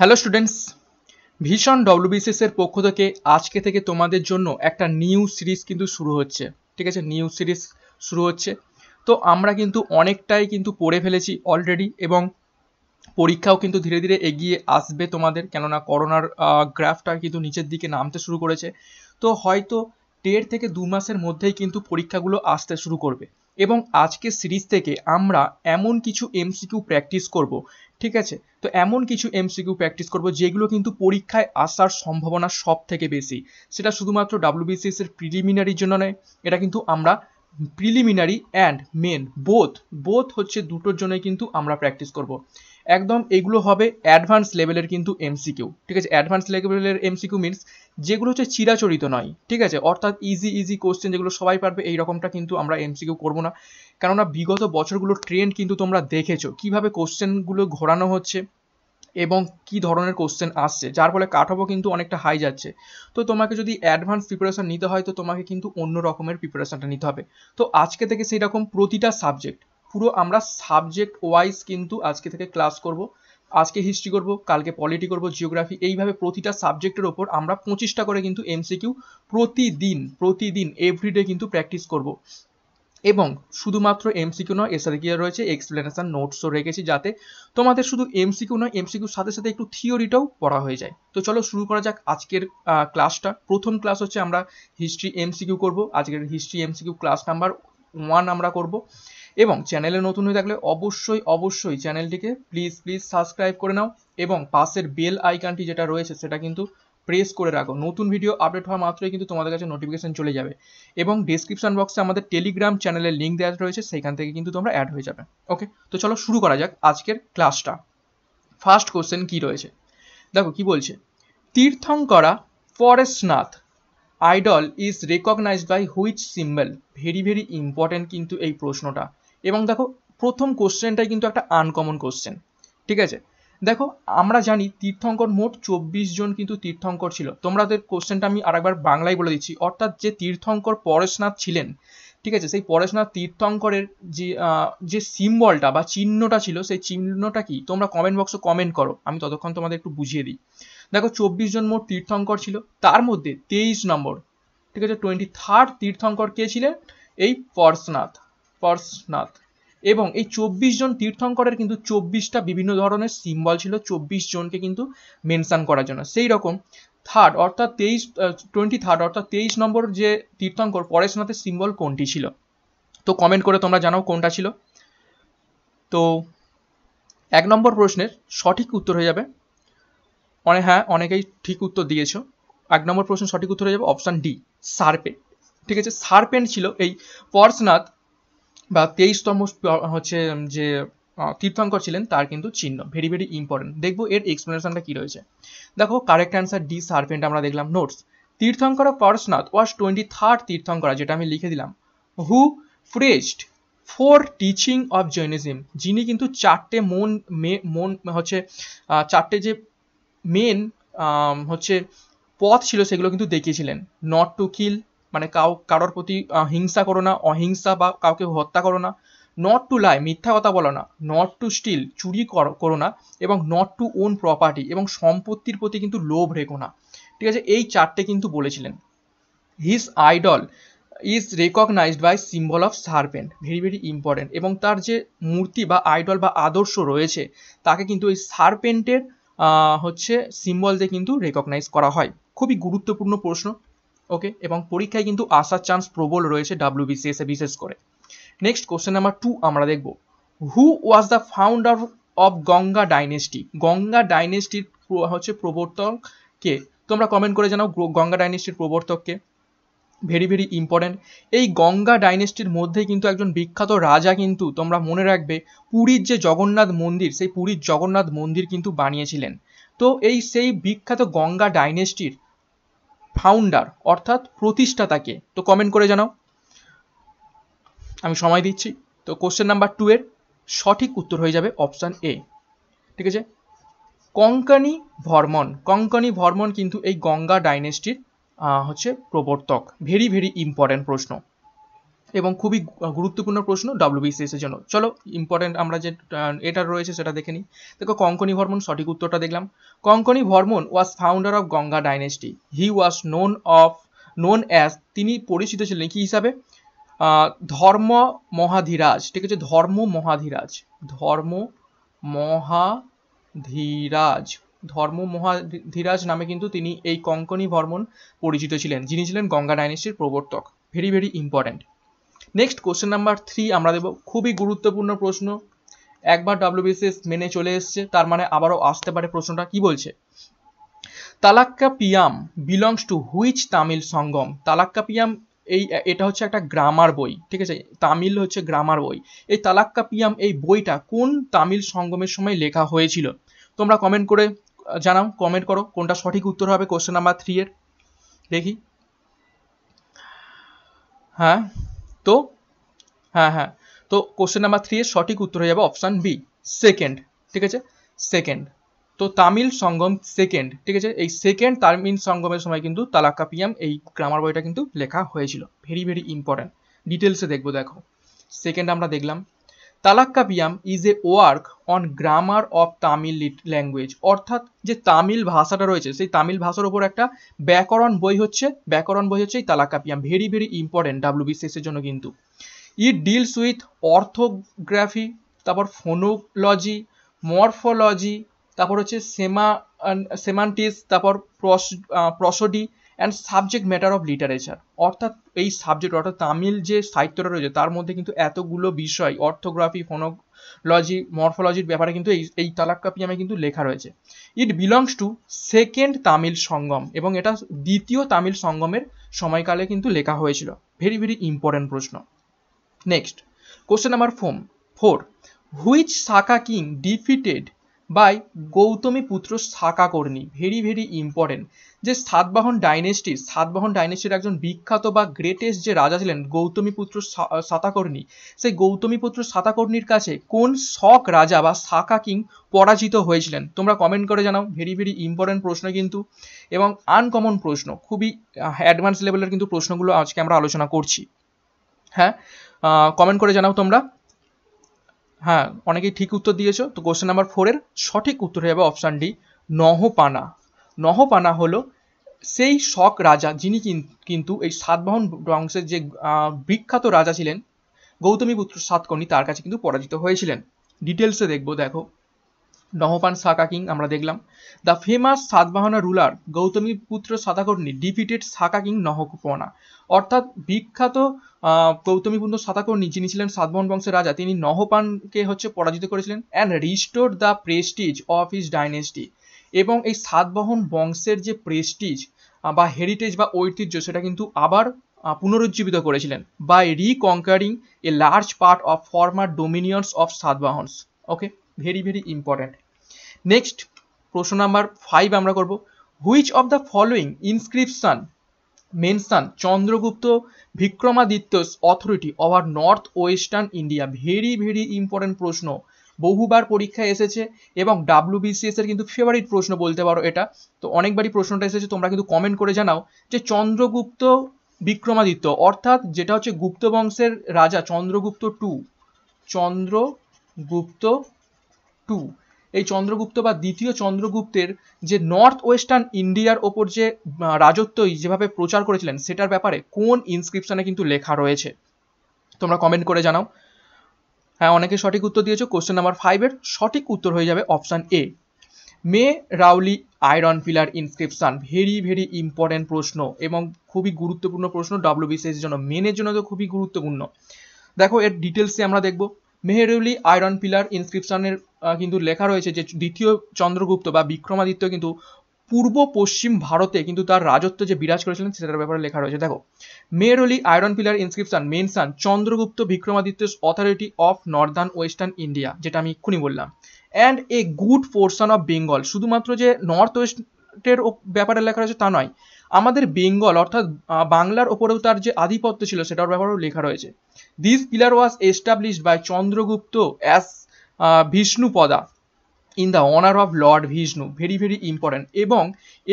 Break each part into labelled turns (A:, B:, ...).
A: Hello students ভীষণ WBCS এর পক্ষ থেকে আজকে থেকে তোমাদের জন্য একটা নিউ সিরিজ কিন্তু শুরু হচ্ছে ঠিক আছে নিউ সিরিজ শুরু হচ্ছে তো আমরা কিন্তু অনেকটাই কিন্তু পড়ে ফেলেছি অলরেডি এবং পরীক্ষাও কিন্তু ধীরে ধীরে এগিয়ে আসবে তোমাদের কেননা করোনার গ্রাফটা কিন্তু নিচের দিকে নামতে শুরু করেছে তো হয়তো দেড় থেকে দু মাসের মধ্যেই কিন্তু পরীক্ষাগুলো আসতে শুরু করবে এবং আজকে সিরিজ থেকে আমরা এমন কিছু এমসিকিউ প্র্যাকটিস করব ঠিক আছে তো এমন কিছু এমসিকিউ প্র্যাকটিস করব যেগুলো কিন্তু পরীক্ষায় আসার সম্ভাবনা সব থেকে বেশি সেটা শুধুমাত্র ডাব্লিউবিসিএস এর প্রিলিমিনারির জন্য নয় এটা কিন্তু আমরা preliminary and main both both হচ্ছে দুটোর জন্যই কিন্তু আমরা প্র্যাকটিস করব একদম এগুলো হবে অ্যাডভান্স লেভেলের কিন্তু এমসিকিউ ঠিক আছে অ্যাডভান্স লেভেলের এমসিকিউ মিনস যেগুলো হচ্ছে চিরাচরিত নয় ঠিক আছে অর্থাৎ ইজি ইজি কোশ্চেন যেগুলো সবাই পারবে এই রকমটা কিন্তু আমরা এমসিকিউ করব না কেননা বিগত বছরগুলোর ট্রেন্ড কিন্তু তোমরা দেখেছো কিভাবে কোশ্চেনগুলো ঘোরানো হচ্ছে এবং কি ধরনের কোশ্চেন আসছে যার ফলে কাঠামো কিন্তু অনেকটা হাই যাচ্ছে তো তোমাকে যদি অ্যাডভান্স প্রিপারেশান নিতে হয় তো তোমাকে কিন্তু অন্য রকমের প্রিপারেশানটা নিতে হবে তো আজকে থেকে সেই রকম প্রতিটা সাবজেক্ট পুরো আমরা সাবজেক্ট ওয়াইজ কিন্তু আজকে থেকে ক্লাস করব আজকে হিস্ট্রি করব কালকে পলিটি করব জিওগ্রাফি এইভাবে প্রতিটা সাবজেক্টের ওপর আমরা পঁচিশটা করে কিন্তু এমসিকিউ প্রতিদিন প্রতিদিন এভরিডে কিন্তু প্র্যাকটিস করব এবং শুধুমাত্র এমসিকিউ নয় এছাড়া কি রয়েছে এক্সপ্লেনেশন নোটসও রেখেছি যাতে তোমাদের শুধু এমসিকিউ নয় এমসিকিউর সাথে সাথে একটু থিওরিটাও পড়া হয়ে যায় তো চলো শুরু করা যাক আজকের ক্লাসটা প্রথম ক্লাস হচ্ছে আমরা হিস্ট্রি এমসিকিউ করব আজকের history MCQ class number one আমরা করব এবং চ্যানেলে নতুন হয়ে থাকলে অবশ্যই অবশ্যই চ্যানেলটিকে প্লিজ প্লিজ সাবস্ক্রাইব করে নাও এবং পাশের বেল আইকনটি যেটা রয়েছে সেটা কিন্তু প্রেস করে রাখো নতুন ভিডিও আপডেট হওয়া মাত্রই কিন্তু তোমাদের কাছে নোটিফিকেশান চলে যাবে এবং ডিসক্রিপশান বক্সে আমাদের টেলিগ্রাম চ্যানেলের লিঙ্ক দেওয়া রয়েছে সেখান থেকে কিন্তু তোমরা অ্যাড হয়ে যাবে ওকে তো চলো শুরু করা যাক আজকের ক্লাসটা ফার্স্ট কোশ্চেন কি রয়েছে দেখো কি বলছে Tirthankara Parshvanath idol is recognized by which symbol very very important কিন্তু এই প্রশ্নটা এবং দেখো প্রথম কোশ্চেনটাই কিন্তু একটা আনকমন কোশ্চেন ঠিক আছে দেখো আমরা জানি তীর্থঙ্কর মোট চব্বিশ জন কিন্তু তীর্থঙ্কর ছিল তোমাদের কোশ্চেনটা আমি আরেকবার বাংলায় বলে দিচ্ছি অর্থাৎ যে তীর্থঙ্কর পরেশনাথ ছিলেন ঠিক আছে সেই পরেশনাথ তীর্থঙ্করের যে যে সিম্বলটা বা চিহ্নটা ছিল সেই চিহ্নটা কি তোমরা কমেন্ট বক্সে কমেন্ট করো আমি ততক্ষণ তোমাদের একটু বুঝিয়ে দিই দেখো চব্বিশ জন মোট তীর্থঙ্কর ছিল তার মধ্যে তেইশ নম্বর ঠিক আছে টোয়েন্টি থার্ড তীর্থঙ্কর কে ছিলেন এই পরশনাথ পার্সনাথ এবং এই চব্বিশ জন তীর্থঙ্করের কিন্তু চব্বিশটা বিভিন্ন ধরনের সিম্বল ছিল চব্বিশ জনকে কিন্তু মেনশান করার জন্য সেই রকম থার্ড অর্থাৎ তেইশ টোয়েন্টি থার্ড অর্থাৎ তেইশ নম্বর যে তীর্থঙ্কর পরেশনাথের সিম্বল কোনটি ছিল তো কমেন্ট করে তোমরা জানাও কোনটা ছিল তো এক নম্বর প্রশ্নের সঠিক উত্তর হয়ে যাবে অনে হ্যাঁ অনেকেই ঠিক উত্তর দিয়েছ এক নম্বর প্রশ্ন সঠিক উত্তর হয়ে যাবে অপশান ডি সার্পেন্ট ঠিক আছে সার্পেন্ট ছিল এই পরশনাথ বা তেইশতম হচ্ছে যে তীর্থঙ্কর ছিলেন তার কিন্তু চিহ্ন ভেরি ভেরি ইম্পর্টেন্ট দেখবো এর এক্সপ্লেনেশনটা কী রয়েছে দেখো কারেক্ট অ্যান্সার ডি সার্ভেন্ট আমরা দেখলাম notes Tirthankar Parshvanath was twenty third Tirthankar যেটা আমি লিখে দিলাম who first four teaching of Jainism যিনি কিন্তু চারটে মন মন হচ্ছে চারটে যে মেন হচ্ছে পথ ছিল সেগুলো কিন্তু দেখিয়েছিলেন নট টু কিল মানে কাউ কারোর প্রতি হিংসা করো না অহিংসা বা কাউকে হত্যা করো না নট টু লাই মিথ্যা কথা বলো না নট টু স্টিল চুরি করো না এবং নট টু ওন প্রপার্টি এবং সম্পত্তির প্রতি কিন্তু লোভ রেখো না ঠিক আছে এই চারটে কিন্তু বলেছিলেন his idol is recognized by symbol of serpent very very important এবং তার যে মূর্তি বা আইডল বা আদর্শ রয়েছে তাকে কিন্তু এই সার্পেন্টের হচ্ছে সিম্বল দিয়ে কিন্তু রেকগনাইজ করা হয় খুবই গুরুত্বপূর্ণ প্রশ্ন ওকে এবং পরীক্ষায় কিন্তু আসার চান্স প্রবল রয়েছে বিসিএস এ বিশেষ করে নেক্সট কোশ্চেন নাম্বার টু আমরা দেখব who was the founder of Ganga dynasty Ganga ডাইনেস্টির হচ্ছে প্রবর্তক কে তোমরা কমেন্ট করে জানাও গঙ্গা ডাইনেস্টির প্রবর্তককে ভেরি ভেরি ইম্পর্ট্যান্ট এই গঙ্গা ডাইনেস্টির মধ্যে কিন্তু একজন বিখ্যাত রাজা কিন্তু তোমরা মনে রাখবে পুরীর যে জগন্নাথ মন্দির সেই পুরীর জগন্নাথ মন্দির কিন্তু বানিয়েছিলেন তো এই সেই বিখ্যাত গঙ্গা ডাইনেস্টির ফাউন্ডার অর্থাৎ প্রতিষ্ঠাতাকে তো কমেন্ট করে জানাও আমি সময় দিচ্ছি তো কোশ্চেন নাম্বার টু এর সঠিক উত্তর হয়ে যাবে অপশান এ ঠিক আছে কঙ্কানি ভর্মন কঙ্কানি ভর্মন কিন্তু এই গঙ্গা ডাইনেস্টির হচ্ছে প্রবর্তক ভেরি ভেরি ইম্পর্ট্যান্ট প্রশ্ন এবং খুবই গুরুত্বপূর্ণ প্রশ্ন ডাব্লিউবিসিএস এর জন্য চলো ইম্পর্টেন্ট আমরা যে এটা রয়েছে সেটা দেখে নিই দেখো কঙ্কনি ভর্মন সঠিক উত্তরটা দেখলাম Konkani Varman was founder of Ganga dynasty he was known of known as তিনি পরিচিত ছিলেন কি হিসাবে ধর্ম মহাধিরাজ ঠিক আছে ধর্ম মহাধিরাজ ধর্ম মহাধিরাজ ধর্ম মহাধীরাজ নামে কিন্তু তিনি এই কঙ্কনি ভর্মন পরিচিত ছিলেন যিনি ছিলেন গঙ্গা ডাইনেস্টির প্রবর্তক very very important next question number three আমরা দেব খুবই গুরুত্বপূর্ণ প্রশ্ন একবার ডাব্লিউবিসিএস মেনে চলে এসছে তার মানে আবারও আসতে পারে প্রশ্নটা কি বলছে Tolkappiyam belongs to which Tamil Sangam Tolkappiyam এই এটা হচ্ছে একটা গ্রামার বই ঠিক আছে তামিল হচ্ছে গ্রামার বই এই তালাক্কা পিয়াম এই বইটা কোন তামিল সঙ্গমের সময় লেখা হয়েছিল তোমরা কমেন্ট করে জানাও কমেন্ট করো কোনটা সঠিক উত্তর হবে কোশ্চেন নাম্বার থ্রি এর দেখি হ্যাঁ তো হ্যাঁ হ্যাঁ তো কোশ্চেন নাম্বার থ্রি এর সঠিক উত্তর হয়ে যাবে অপশান বি সেকেন্ড ঠিক আছে সেকেন্ড তো তামিল সঙ্গম সেকেন্ড ঠিক আছে এই সেকেন্ড তামিল সঙ্গমের সময় কিন্তু তালাকাপিয়াম এই গ্রামার বইটা কিন্তু লেখা হয়েছিল ভেরি ভেরি ইম্পর্ট্যান্ট ডিটেলসে দেখবো দেখো সেকেন্ড আমরা দেখলাম Tolkappiyam is a work on grammar of Tamil language অর্থাৎ যে তামিল ভাষাটা রয়েছে সেই তামিল ভাষার ওপর একটা ব্যাকরণ বই হচ্ছে ব্যাকরণ বই হচ্ছে এই তালাক্কাবিয়াম ভেরি ভেরি ইম্পর্টেন্ট এর জন্য কিন্তু ইট ডিলস উইথ অর্থোগ্রাফি তারপর ফোনোলজি মর্ফোলজি তারপর হচ্ছে সেমা সেমান্টিস তারপর prosody and subject matter of literature অর্থাৎ এই সাবজেক্ট অর্থাৎ তামিল যে সাহিত্যটা রয়েছে তার মধ্যে কিন্তু এতগুলো বিষয় অর্থোগ্রাফি ফোনোলজি মর্ফোলজির ব্যাপারে কিন্তু এই এই তালাক্কাপিয়ামে কিন্তু লেখা রয়েছে it belongs to second Tamil Sangam এবং এটা দ্বিতীয় তামিল সঙ্গমের সময়কালে কিন্তু লেখা হয়েছিল ভেরি ভেরি ইম্পর্টেন্ট প্রশ্ন নেক্সট কোশ্চেন নাম্বার ফোম four which Saka king defeated by Gautamiputra Satakarni very very important যে সাতবাহন ডাইনেস্টির সাতবাহন ডাইনেস্টির একজন বিখ্যাত বা গ্রেটেস্ট যে রাজা ছিলেন গৌতমী পুত্র সাতাকর্ণী সেই গৌতমী পুত্র সাতাকর্ণীর কাছে কোন শক রাজা বা শাকা কিং পরাজিত হয়েছিলেন তোমরা কমেন্ট করে জানাও ভেরি ভেরি ইম্পর্টেন্ট প্রশ্ন কিন্তু এবং আনকমন প্রশ্ন খুবই অ্যাডভান্স লেভেলের কিন্তু প্রশ্নগুলো আজকে আমরা আলোচনা করছি হ্যাঁ কমেন্ট করে জানাও তোমরা হ্যাঁ অনেকেই ঠিক উত্তর দিয়েছ তো কোশ্চেন নাম্বার ফোরের সঠিক উত্তর হয়ে যাবে অপশান ডি নহপানা নহপানা হলো সেই শক রাজা যিনি কিন্তু এই সাতবাহন বংশের যে বিখ্যাত রাজা ছিলেন গৌতমী পুত্র সাতকর্ণী তার কাছে কিন্তু পরাজিত হয়েছিলেন ডিটেলসে দেখবো দেখো নহপান সাকা কিং আমরা দেখলাম the famous Satavahana ruler Gautamiputra Satakarni defeated Saka king নহকুপনা অর্থাৎ বিখ্যাত গৌতমী পুত্র সাতাকর্ণী যিনি ছিলেন সাতবাহন বংশের রাজা তিনি নহপানকে হচ্ছে পরাজিত করেছিলেন and restore the prestige of his dynasty এবং এই সাতবাহন বংশের যে প্রেস্টিজ বা হেরিটেজ বা ঐতিহ্য সেটা কিন্তু আবার পুনরুজ্জীবিত করেছিলেন by reconquering a large part of former dominions of Satavahanas okay very very important next প্রশ্ন নাম্বার ফাইভ আমরা করব which of the following inscription mention Chandragupta Vikramaditya authority over north western India very very important প্রশ্ন বহুবার পরীক্ষায় এসেছে এবং ডাব্লিউবিসিএস এর কিন্তু ফেভারিট প্রশ্ন বলতে পারো এটা তো অনেকবারই প্রশ্নটা এসেছে তোমরা কিন্তু কমেন্ট করে জানাও যে চন্দ্রগুপ্ত বিক্রমাদিত্য অর্থাৎ যেটা হচ্ছে গুপ্ত বংশের রাজা চন্দ্রগুপ্ত টু চন্দ্রগুপ্ত টু এই চন্দ্রগুপ্ত বা দ্বিতীয় চন্দ্রগুপ্তের যে নর্থ ওয়েস্টার্ন ইন্ডিয়ার ওপর যে রাজত্বই যেভাবে প্রচার করেছিলেন সেটার ব্যাপারে কোন ইনস্ক্রিপশনে কিন্তু লেখা রয়েছে তোমরা কমেন্ট করে জানাও হ্যাঁ অনেকে সঠিক উত্তর দিয়েছো কোশ্চেন নাম্বার ফাইভের সঠিক উত্তর হয়ে যাবে option A Mehrauli iron pillar inscription very very important প্রশ্ন এবং খুবই গুরুত্বপূর্ণ প্রশ্ন বিসিএস জন্য মেনের জন্য তো খুবই গুরুত্বপূর্ণ দেখো এর ডিটেলসে আমরা দেখব মেহেরৌলি আয়রন পিলার ইনস্ক্রিপশানের কিন্তু লেখা রয়েছে যে দ্বিতীয় চন্দ্রগুপ্ত বা বিক্রমাদিত্য কিন্তু পূর্ব পশ্চিম ভারতে কিন্তু তার রাজত্ব যে বিরাজ করেছিলেন সেটার ব্যাপারে লেখা রয়েছে দেখো Mehrauli iron pillar inscription mention Chandragupta Vikramaditya's authority of northern western India যেটা আমি এক্ষুনি বললাম and a good portion of Bengal শুধুমাত্র যে নর্থ ওয়েস্টের ব্যাপারে লেখা রয়েছে তা নয় আমাদের বেঙ্গল অর্থাৎ বাংলার ওপরেও তার যে আধিপত্য ছিল সেটার ব্যাপারেও লেখা রয়েছে this pillar was established by Chandragupta as Vishnupada in the honour of lord Vishnu very very important এবং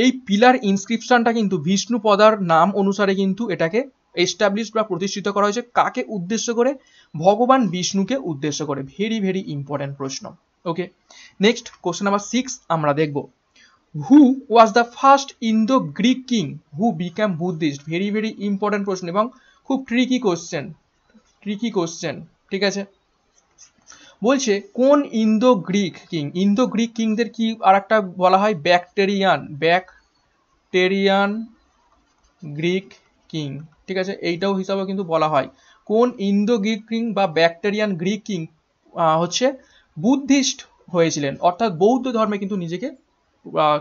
A: এই পিলার ইনস্ক্রিপশনটা কিন্তু ভিষ্ণুপদার নাম অনুসারে কিন্তু এটাকে এস্টাবলিশ বা প্রতিষ্ঠিত করা হয়েছে কাকে উদ্দেশ্য করে ভগবান বিষ্ণুকে উদ্দেশ্য করে ভেরি ভেরি ইম্পর্ট্যান্ট প্রশ্ন okay next question number six আমরা দেখব who was the first Indo Greek king who became Buddhist very very important প্রশ্ন এবং খুব ট্রিকি কোশ্চেন ট্রিকি কোশ্চেন ঠিক আছে বলছে কোন Indo Greek king Indo Greek কিংদের কি আর একটা বলা হয় ব্যাকটেরিয়ান ব্যাকটেরিয়ান গ্রিক কিং ঠিক আছে এইটাও হিসাবে কিন্তু বলা হয় কোন ইন্দো গ্রিক কিং বা ব্যাকটেরিয়ান গ্রিক কিং হচ্ছে বুদ্ধিস্ট হয়েছিলেন অর্থাৎ বৌদ্ধ ধর্মে কিন্তু নিজেকে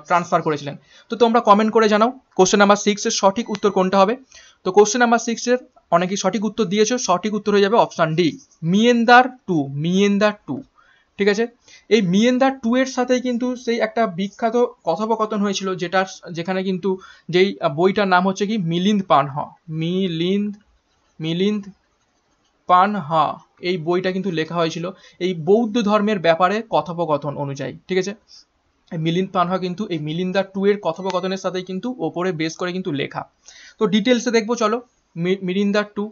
A: ট্রান্সফার করেছিলেন তো তোমরা কমেন্ট করে জানাও কোশ্চেন নাম্বার সিক্সের সঠিক উত্তর কোনটা হবে তো কোশ্চেন নাম্বার সিক্সের অনেকেই সঠিক উত্তর দিয়েছো সঠিক উত্তর হয়ে যাবে option D Menander two Menander two ঠিক আছে এই মিয়েন্দার টু এর সাথে কিন্তু সেই একটা বিখ্যাত কথোপকথন হয়েছিল যেটার যেখানে কিন্তু যেই বইটার নাম হচ্ছে কি মিলিন্দ পানহ মিলিন্দ মিলিন্দ পানহা এই বইটা কিন্তু লেখা হয়েছিল এই বৌদ্ধ ধর্মের ব্যাপারে কথোপকথন অনুযায়ী ঠিক আছে মিলিন পানহা কিন্তু এই মিলিন্দা টু এর কথোপকথনের সাথে কিন্তু ওপরে বেস করে কিন্তু লেখা তো ডিটেলসে দেখবো চলো মিরিন্দা two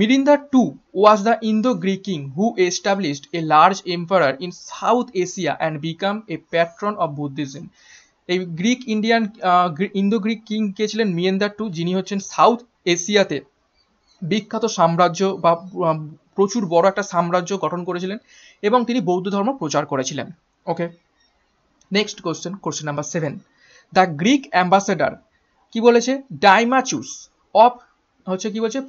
A: মিরিন্দা two was the Indo Greek king who established a large empire in south Asia and become a patron of Buddhism এই Greek Indian Indo Greek king কে ছিলেন মিয়েন্দা টু যিনি হচ্ছেন সাউথ এশিয়াতে বিখ্যাত সাম্রাজ্য বা প্রচুর বড় একটা সাম্রাজ্য গঠন করেছিলেন এবং তিনি বৌদ্ধ ধর্ম প্রচার করেছিলেন okay next question question number seven the Greek ambassador কি বলেছে ডাইমাচুস অফ হচ্ছে কি বলছে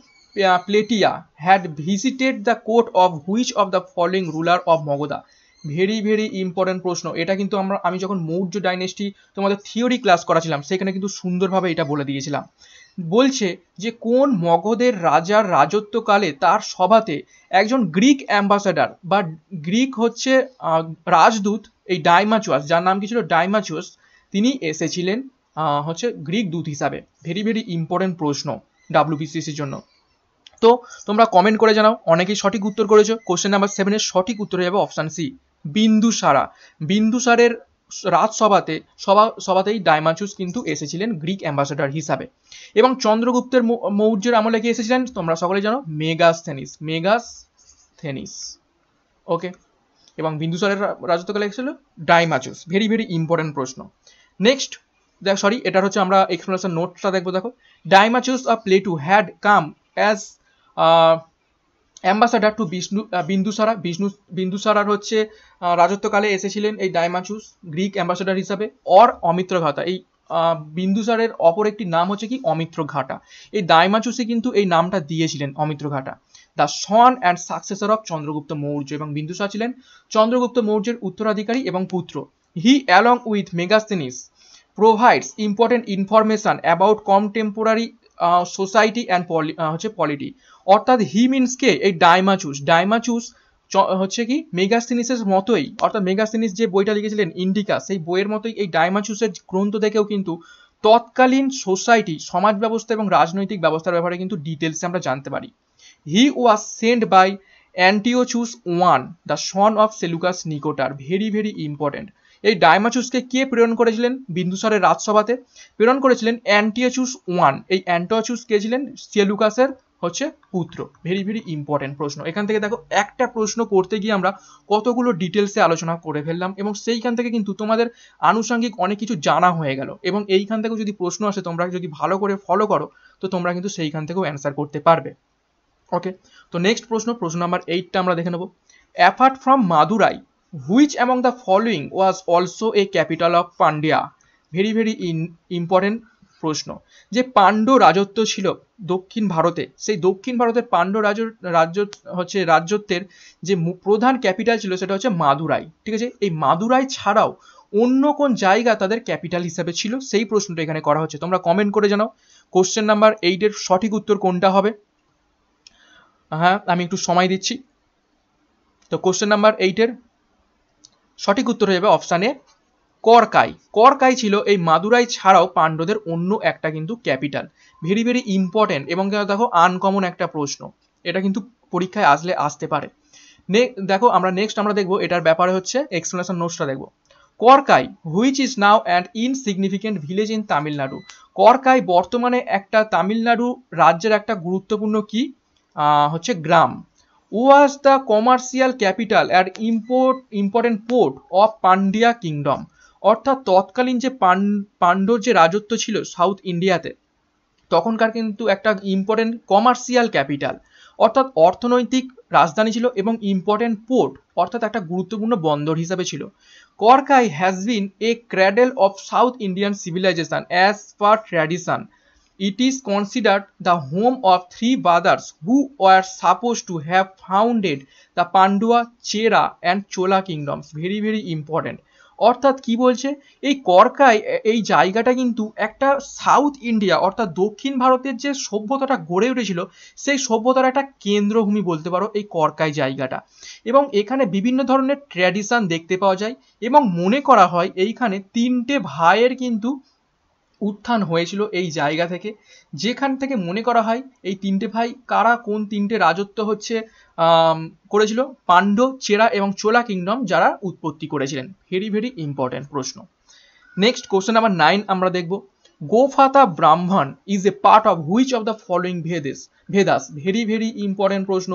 A: Plataea had visited the court of which of the following ruler of Magadha very very important প্রশ্ন এটা কিন্তু আমরা আমি যখন মৌর্য ডাইনেস্টি তোমাদের থিওরি ক্লাস করাছিলাম সেখানে কিন্তু সুন্দরভাবে এটা বলে দিয়েছিলাম বলছে যে কোন মগধের রাজার রাজত্বকালে তার সভাতে একজন গ্রিক অ্যাম্বাসাডার বা গ্রিক হচ্ছে রাজদূত এই ডাইমাচুয়াস যার নাম কি ছিল ডাইমাচুয়াস তিনি এসেছিলেন হচ্ছে গ্রিক দূত হিসাবে ভেরি ভেরি ইম্পর্টেন্ট প্রশ্ন ডাব্লিউবিসিসির জন্য তো তোমরা কমেন্ট করে জানাও অনেকেই সঠিক উত্তর করেছো কোশ্চেন নাম্বার সেভেনের সঠিক উত্তর যাবে অপশান সি বিন্দুসারা বিন্দুসারের রাজসভাতে সভা সভাতেই ডাইমাচুস কিন্তু এসেছিলেন গ্রিক অ্যাম্বাসেডর হিসাবে এবং চন্দ্রগুপ্তের মৌর্যের আমলে কি এসেছিলেন তোমরা সকলে জানো মেগাস থেনিস ওকে এবং বিন্দুসারের রাজত্বকালে এসেছিল ডাইমাচুস ভেরি ভেরি ইম্পর্টেন্ট প্রশ্ন নেক্সট দেখ সরি এটার হচ্ছে আমরা এক্সপ্লেনেশন নোটসটা দেখবো দেখো Deimachus of to had come as ambassador to Vishnu Bindusara Vishnu বিন্দুসারার হচ্ছে uh, রাজত্বকালে এসেছিলেন এই ডাইমাচুস গ্রিক অ্যাম্বাসাডার হিসাবে অর অমিত্রঘাতা এই বিন্দুসারের uh, অপর একটি নাম হচ্ছে কি অমিত্রঘাটা এই ডাইমাচুসে কিন্তু এই নামটা দিয়েছিলেন Amitraghata the son and successor of Chandragupta Maurya এবং বিন্দুসা ছিলেন চন্দ্রগুপ্ত মৌর্যের উত্তরাধিকারী এবং পুত্র he along with Megasthenes provides important information about contemporary society and পলি হচ্ছে পলিটি অর্থাৎ হি মিনসকে এই ডাইমাচুস ডাইমাচুস হচ্ছে কি মেগাস্তিনিসের মতোই অর্থাৎ মেগাস্তিনিস যে বইটা লিখেছিলেন ইন্ডিকা সেই বইয়ের মতোই এই ডাইমাচুসের গ্রন্থ দেখেও কিন্তু তৎকালীন সোসাইটি সমাজ ব্যবস্থা এবং রাজনৈতিক ব্যবস্থার ব্যাপারে কিন্তু ডিটেলসে আমরা জানতে পারি he was sent by Antiochus one the son of Seleucus Nicator very very important এই ডায়মাচুসকে কে প্রেরণ করেছিলেন বিন্দুসারের রাজসভাতে প্রেরণ করেছিলেন অ্যান্টিওচুস ওয়ান এই অ্যান্টিওচুস কে ছিলেন সেলুকাসের হচ্ছে পুত্র ভেরি ভেরি ইম্পর্টেন্ট প্রশ্ন এখান থেকে দেখো একটা প্রশ্ন করতে গিয়ে আমরা কতগুলো ডিটেলসে আলোচনা করে ফেললাম এবং সেইখান থেকে কিন্তু তোমাদের আনুষঙ্গিক অনেক কিছু জানা হয়ে গেল এবং এইখান থেকে যদি প্রশ্ন আসে তোমরা যদি ভালো করে ফলো করো তো তোমরা কিন্তু সেইখান থেকেও অ্যান্সার করতে পারবে ওকে তো নেক্সট প্রশ্ন প্রশ্ন নাম্বার এইটটা আমরা দেখে নেব apart from Madurai which among the following was also a capital of Pandya very very important প্রশ্ন যে পাণ্ড রাজত্ব ছিল দক্ষিণ ভারতে সেই দক্ষিণ ভারতের পাণ্ড রাজ রাজ্য হচ্ছে রাজত্বের যে প্রধান ক্যাপিটাল ছিল সেটা হচ্ছে মাদুরাই ঠিক আছে এই মাদুরাই ছাড়াও অন্য কোন জায়গা তাদের ক্যাপিটাল হিসাবে ছিল সেই প্রশ্নটা এখানে করা হচ্ছে তোমরা কমেন্ট করে জানাও কোশ্চেন নাম্বার এইটের সঠিক উত্তর কোনটা হবে হ্যাঁ আমি একটু সময় দিচ্ছি তো কোশ্চেন নাম্বার এইটের সঠিক উত্তর হয়ে যাবে অপশানে করকাই করকাই ছিল এই মাদুরাই ছাড়াও পাণ্ডদের অন্য একটা কিন্তু ক্যাপিটাল ভেরি ভেরি ইম্পর্টেন্ট এবং দেখো আনকমন একটা প্রশ্ন এটা কিন্তু পরীক্ষায় আসলে আসতে পারে নে দেখো আমরা নেক্সট আমরা দেখবো এটার ব্যাপারে হচ্ছে এক্সপ্লেনেশন নোটসটা দেখবো Korkai which is now and insignificant village in Tamil Nadu Korkai বর্তমানে একটা তামিলনাড়ু রাজ্যের একটা গুরুত্বপূর্ণ কি হচ্ছে গ্রাম was the commercial capital at import important port of Pandya kingdom অর্থাৎ তৎকালীন যে পাণ্ডর যে রাজত্ব ছিল সাউথ ইন্ডিয়াতে তখনকার কিন্তু একটা ইম্পর্টেন্ট কমার্শিয়াল ক্যাপিটাল অর্থাৎ অর্থনৈতিক রাজধানী ছিল এবং ইম্পর্টেন্ট পোর্ট অর্থাৎ একটা গুরুত্বপূর্ণ বন্দর হিসাবে ছিল Korkai has been a cradle of South Indian civilization as per tradition It is considered the home of three brothers who were supposed to have founded the Pandua, Chera and Chola kingdoms. Very very important. অর্থাৎ কি বলছে এই করকায় এই জায়গাটা কিন্তু একটা south India অর্থাৎ দক্ষিণ ভারতের যে সভ্যতাটা গড়ে উঠেছিল সেই সভ্যতার একটা কেন্দ্রভূমি বলতে পারো এই করকায় জায়গাটা এবং এখানে বিভিন্ন ধরনের ট্র্যাডিশন দেখতে পাওয়া যায় এবং মনে করা হয় এইখানে তিনটে ভাইয়ের কিন্তু উত্থান হয়েছিল এই জায়গা থেকে যেখান থেকে মনে করা হয় এই তিনটে ভাই কারা কোন তিনটে রাজত্ব হচ্ছে করেছিল পাণ্ড চেরা এবং চোলা কিংডম যারা উৎপত্তি করেছিলেন ভেরি ভেরি ইম্পর্ট্যান্ট প্রশ্ন নেক্সট কোশ্চেন নাম্বার নাইন আমরা দেখব Gopatha Brahmana is a part of which of the following Vedas Vedas very very important প্রশ্ন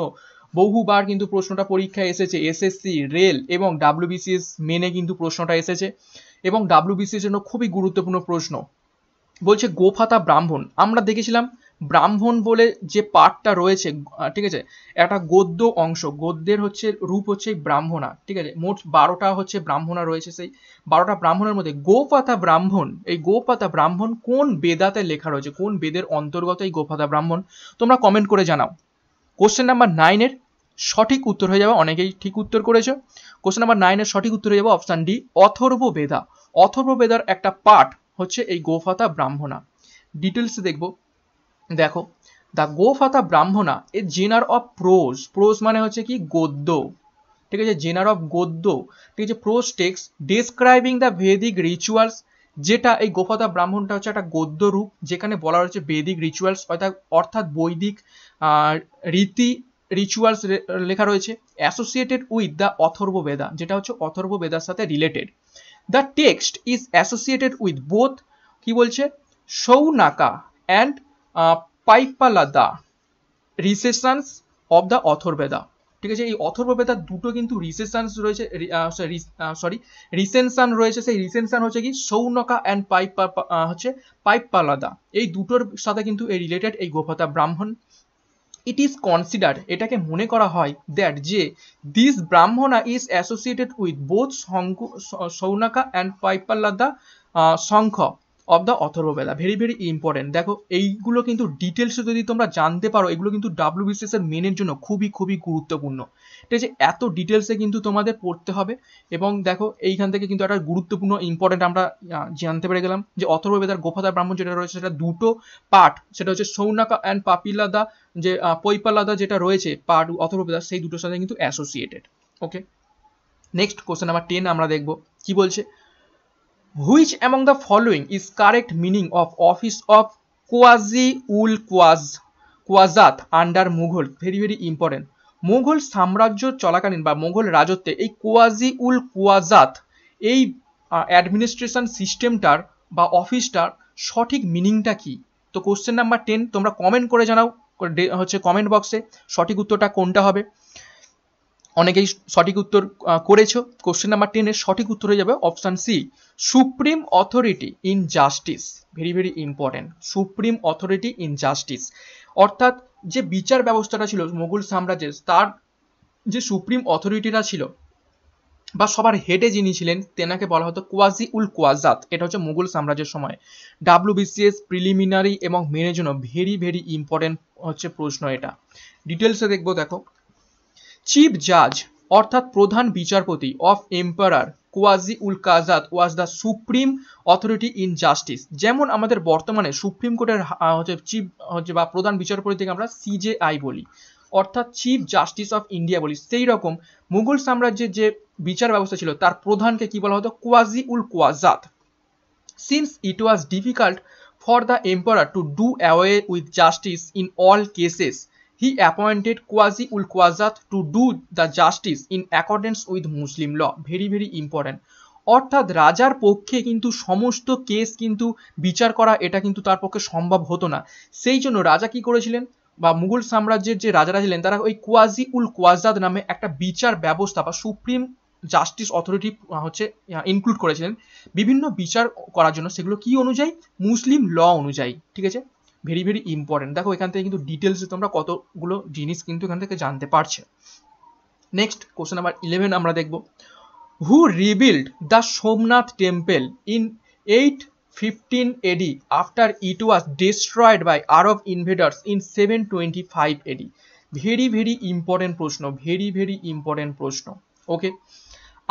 A: বহুবার কিন্তু প্রশ্নটা পরীক্ষায় এসেছে এসএসসি রেল এবং ডাব্লিউবিসিএস মেনে কিন্তু প্রশ্নটা এসেছে এবং ডাব্লিউবিসিএস জন্য খুবই গুরুত্বপূর্ণ প্রশ্ন বলছে গোফাতা ব্রাহ্মণ আমরা দেখেছিলাম ব্রাহ্মণ বলে যে পাঠটা রয়েছে ঠিক আছে একটা গদ্য অংশ গদ্যের হচ্ছে রূপ হচ্ছে ব্রাহ্মণা ঠিক আছে মোট বারোটা হচ্ছে ব্রাহ্মণা রয়েছে সেই বারোটা ব্রাহ্মণের মধ্যে গোপাতা ব্রাহ্মণ এই গোপাতা ব্রাহ্মণ কোন বেদাতে লেখা রয়েছে কোন বেদের অন্তর্গত এই গোপাতা ব্রাহ্মণ তোমরা কমেন্ট করে জানাও কোশ্চেন নাম্বার নাইনের সঠিক উত্তর হয়ে যাবে অনেকেই ঠিক উত্তর করেছে কোশ্চেন নাম্বার নাইনের সঠিক উত্তর হয়ে যাবে অপশান ডি অথর্ব বেদা অথর্ব বেদার একটা পাঠ হচ্ছে এই গোফাতা ব্রাহ্মণা ডিটেলস দেখব দেখো the Gopatha Brahmana a genre of prose prose মানে হচ্ছে কি গদ্য ঠিক আছে জেনার অফ গদ্য ঠিক আছে prose texts describing the Vedic rituals যেটা এই গোফাতা ব্রাহ্মণটা হচ্ছে একটা গদ্য রূপ যেখানে বলা হচ্ছে বেদিক রিচুয়ালস অর্থাৎ অর্থাৎ বৈদিক রীতি রিচুয়ালস লেখা রয়েছে অ্যাসোসিয়েটেড উইথ দ্য অথর্ব বেদা যেটা হচ্ছে অথর্ব বেদার সাথে related the text is associated with both কি বলছে Shaunaka and Paippalada recensions of the Atharvaveda ঠিক আছে এই অথর্ববেদার দুটো কিন্তু রিসেশনস রয়েছে সরি রিসেনশন রয়েছে সেই রিসেনশন হচ্ছে কি সৌনকা অ্যান্ড পাইপ হচ্ছে পাইপালাদা এই দুটোর সাথে কিন্তু এই রিলেটেড এই গোপাতা ব্রাহ্মণ ইট ইজ কনসিডার্ড এটাকে মনে করা হয় দ্যাট যে this Brahmana is associated with both Shaunaka and Paippalada শঙ্খ of the Atharvaveda very very important দেখো এইগুলো কিন্তু ডিটেলসে যদি তোমরা জানতে পারো এগুলো কিন্তু বিসিএস এর মেনের জন্য খুবই খুবই গুরুত্বপূর্ণ ঠিক আছে এত ডিটেলসে কিন্তু তোমাদের পড়তে হবে এবং দেখো এইখান থেকে কিন্তু একটা গুরুত্বপূর্ণ ইম্পর্টেন্ট আমরা জানতে পেরে গেলাম যে অথর্ববেদার গোফাদা ব্রাহ্মণ যেটা রয়েছে সেটা দুটো পার্ট সেটা হচ্ছে সৌনাকা অ্যান্ড পাপিলাদা যে পৈপালাদা যেটা রয়েছে পার্ট অথর্ববেদা সেই দুটোর সাথে কিন্তু associated okay next question number ten আমরা দেখবো কি বলছে which among the following is correct meaning of office of Qazi ul কোয়াজ Quzat under Mughal very very important Mughal সাম্রাজ্য চলাকালীন বা মুঘল রাজত্বে এই কোয়াজি উল কোয়াজাত এই অ্যাডমিনিস্ট্রেশন সিস্টেমটার বা অফিসটার সঠিক মিনিংটা কি তো কোশ্চেন নাম্বার টেন তোমরা কমেন্ট করে জানাও হচ্ছে কমেন্ট বক্সে সঠিক উত্তরটা কোনটা হবে অনেকেই সঠিক উত্তর করেছ কোশ্চেন নাম্বার টেনের সঠিক উত্তর হয়ে যাবে option C supreme authority in justice very very important supreme authority in justice অর্থাৎ যে বিচার ব্যবস্থাটা ছিল মোগল সাম্রাজ্যের তার যে সুপ্রিম অথরিটিটা ছিল বা সবার হেডে যিনি ছিলেন তেনাকে বলা হতো কোয়াজি উল কোয়াজাত এটা হচ্ছে মুঘল সাম্রাজ্যের সময় ডাব্লিউবিসিএস প্রিলিমিনারি এবং মেনের জন্য ভেরি ভেরি ইম্পর্টেন্ট হচ্ছে প্রশ্ন এটা ডিটেলসে দেখবো দেখো চিফ জাজ অর্থাৎ প্রধান বিচারপতি of emperor Qazi ul Quzat was the supreme authority in justice যেমন আমাদের বর্তমানে সুপ্রিম কোর্টের হচ্ছে চিফ হচ্ছে বা প্রধান বিচারপতি থেকে আমরা সিজেআই বলি অর্থাৎ চিফ জাস্টিস অফ ইন্ডিয়া বলি সেই রকম মুঘল সাম্রাজ্যের যে বিচার ব্যবস্থা ছিল তার প্রধানকে কি বলা হতো Qazi ul Quzat since it was difficult for the emperor to do away with justice in all cases he appointed Qazi ul Quzat to do the justice in accordance with Muslim law very very important অর্থাৎ রাজার পক্ষে কিন্তু সমস্ত কেস কিন্তু বিচার করা এটা কিন্তু তার পক্ষে সম্ভব হতো না সেই জন্য রাজা কি করেছিলেন বা মুঘল সাম্রাজ্যের যে রাজারা ছিলেন তারা ওই কোয়াজি উল কোয়াজাদ নামে একটা বিচার ব্যবস্থা বা সুপ্রিম জাস্টিস অথরিটি হচ্ছে ইনক্লুড করেছিলেন বিভিন্ন বিচার করার জন্য সেগুলো কি অনুযায়ী মুসলিম ল অনুযায়ী ঠিক আছে ভেরি ভেরি ইম্পর্টেন্ট দেখো এখান থেকে কিন্তু ডিটেলসে তোমরা কতগুলো জিনিস কিন্তু এখান থেকে জানতে পারছে নেক্সট কোশ্চেন নাম্বার ইলেভেন আমরা দেখব who rebuild the Somnath temple in eight fifteen AD after it was destroyed by Arab invaders in seven twenty five AD very very important প্রশ্ন ভেরি ভেরি ইম্পর্টেন্ট প্রশ্ন ওকে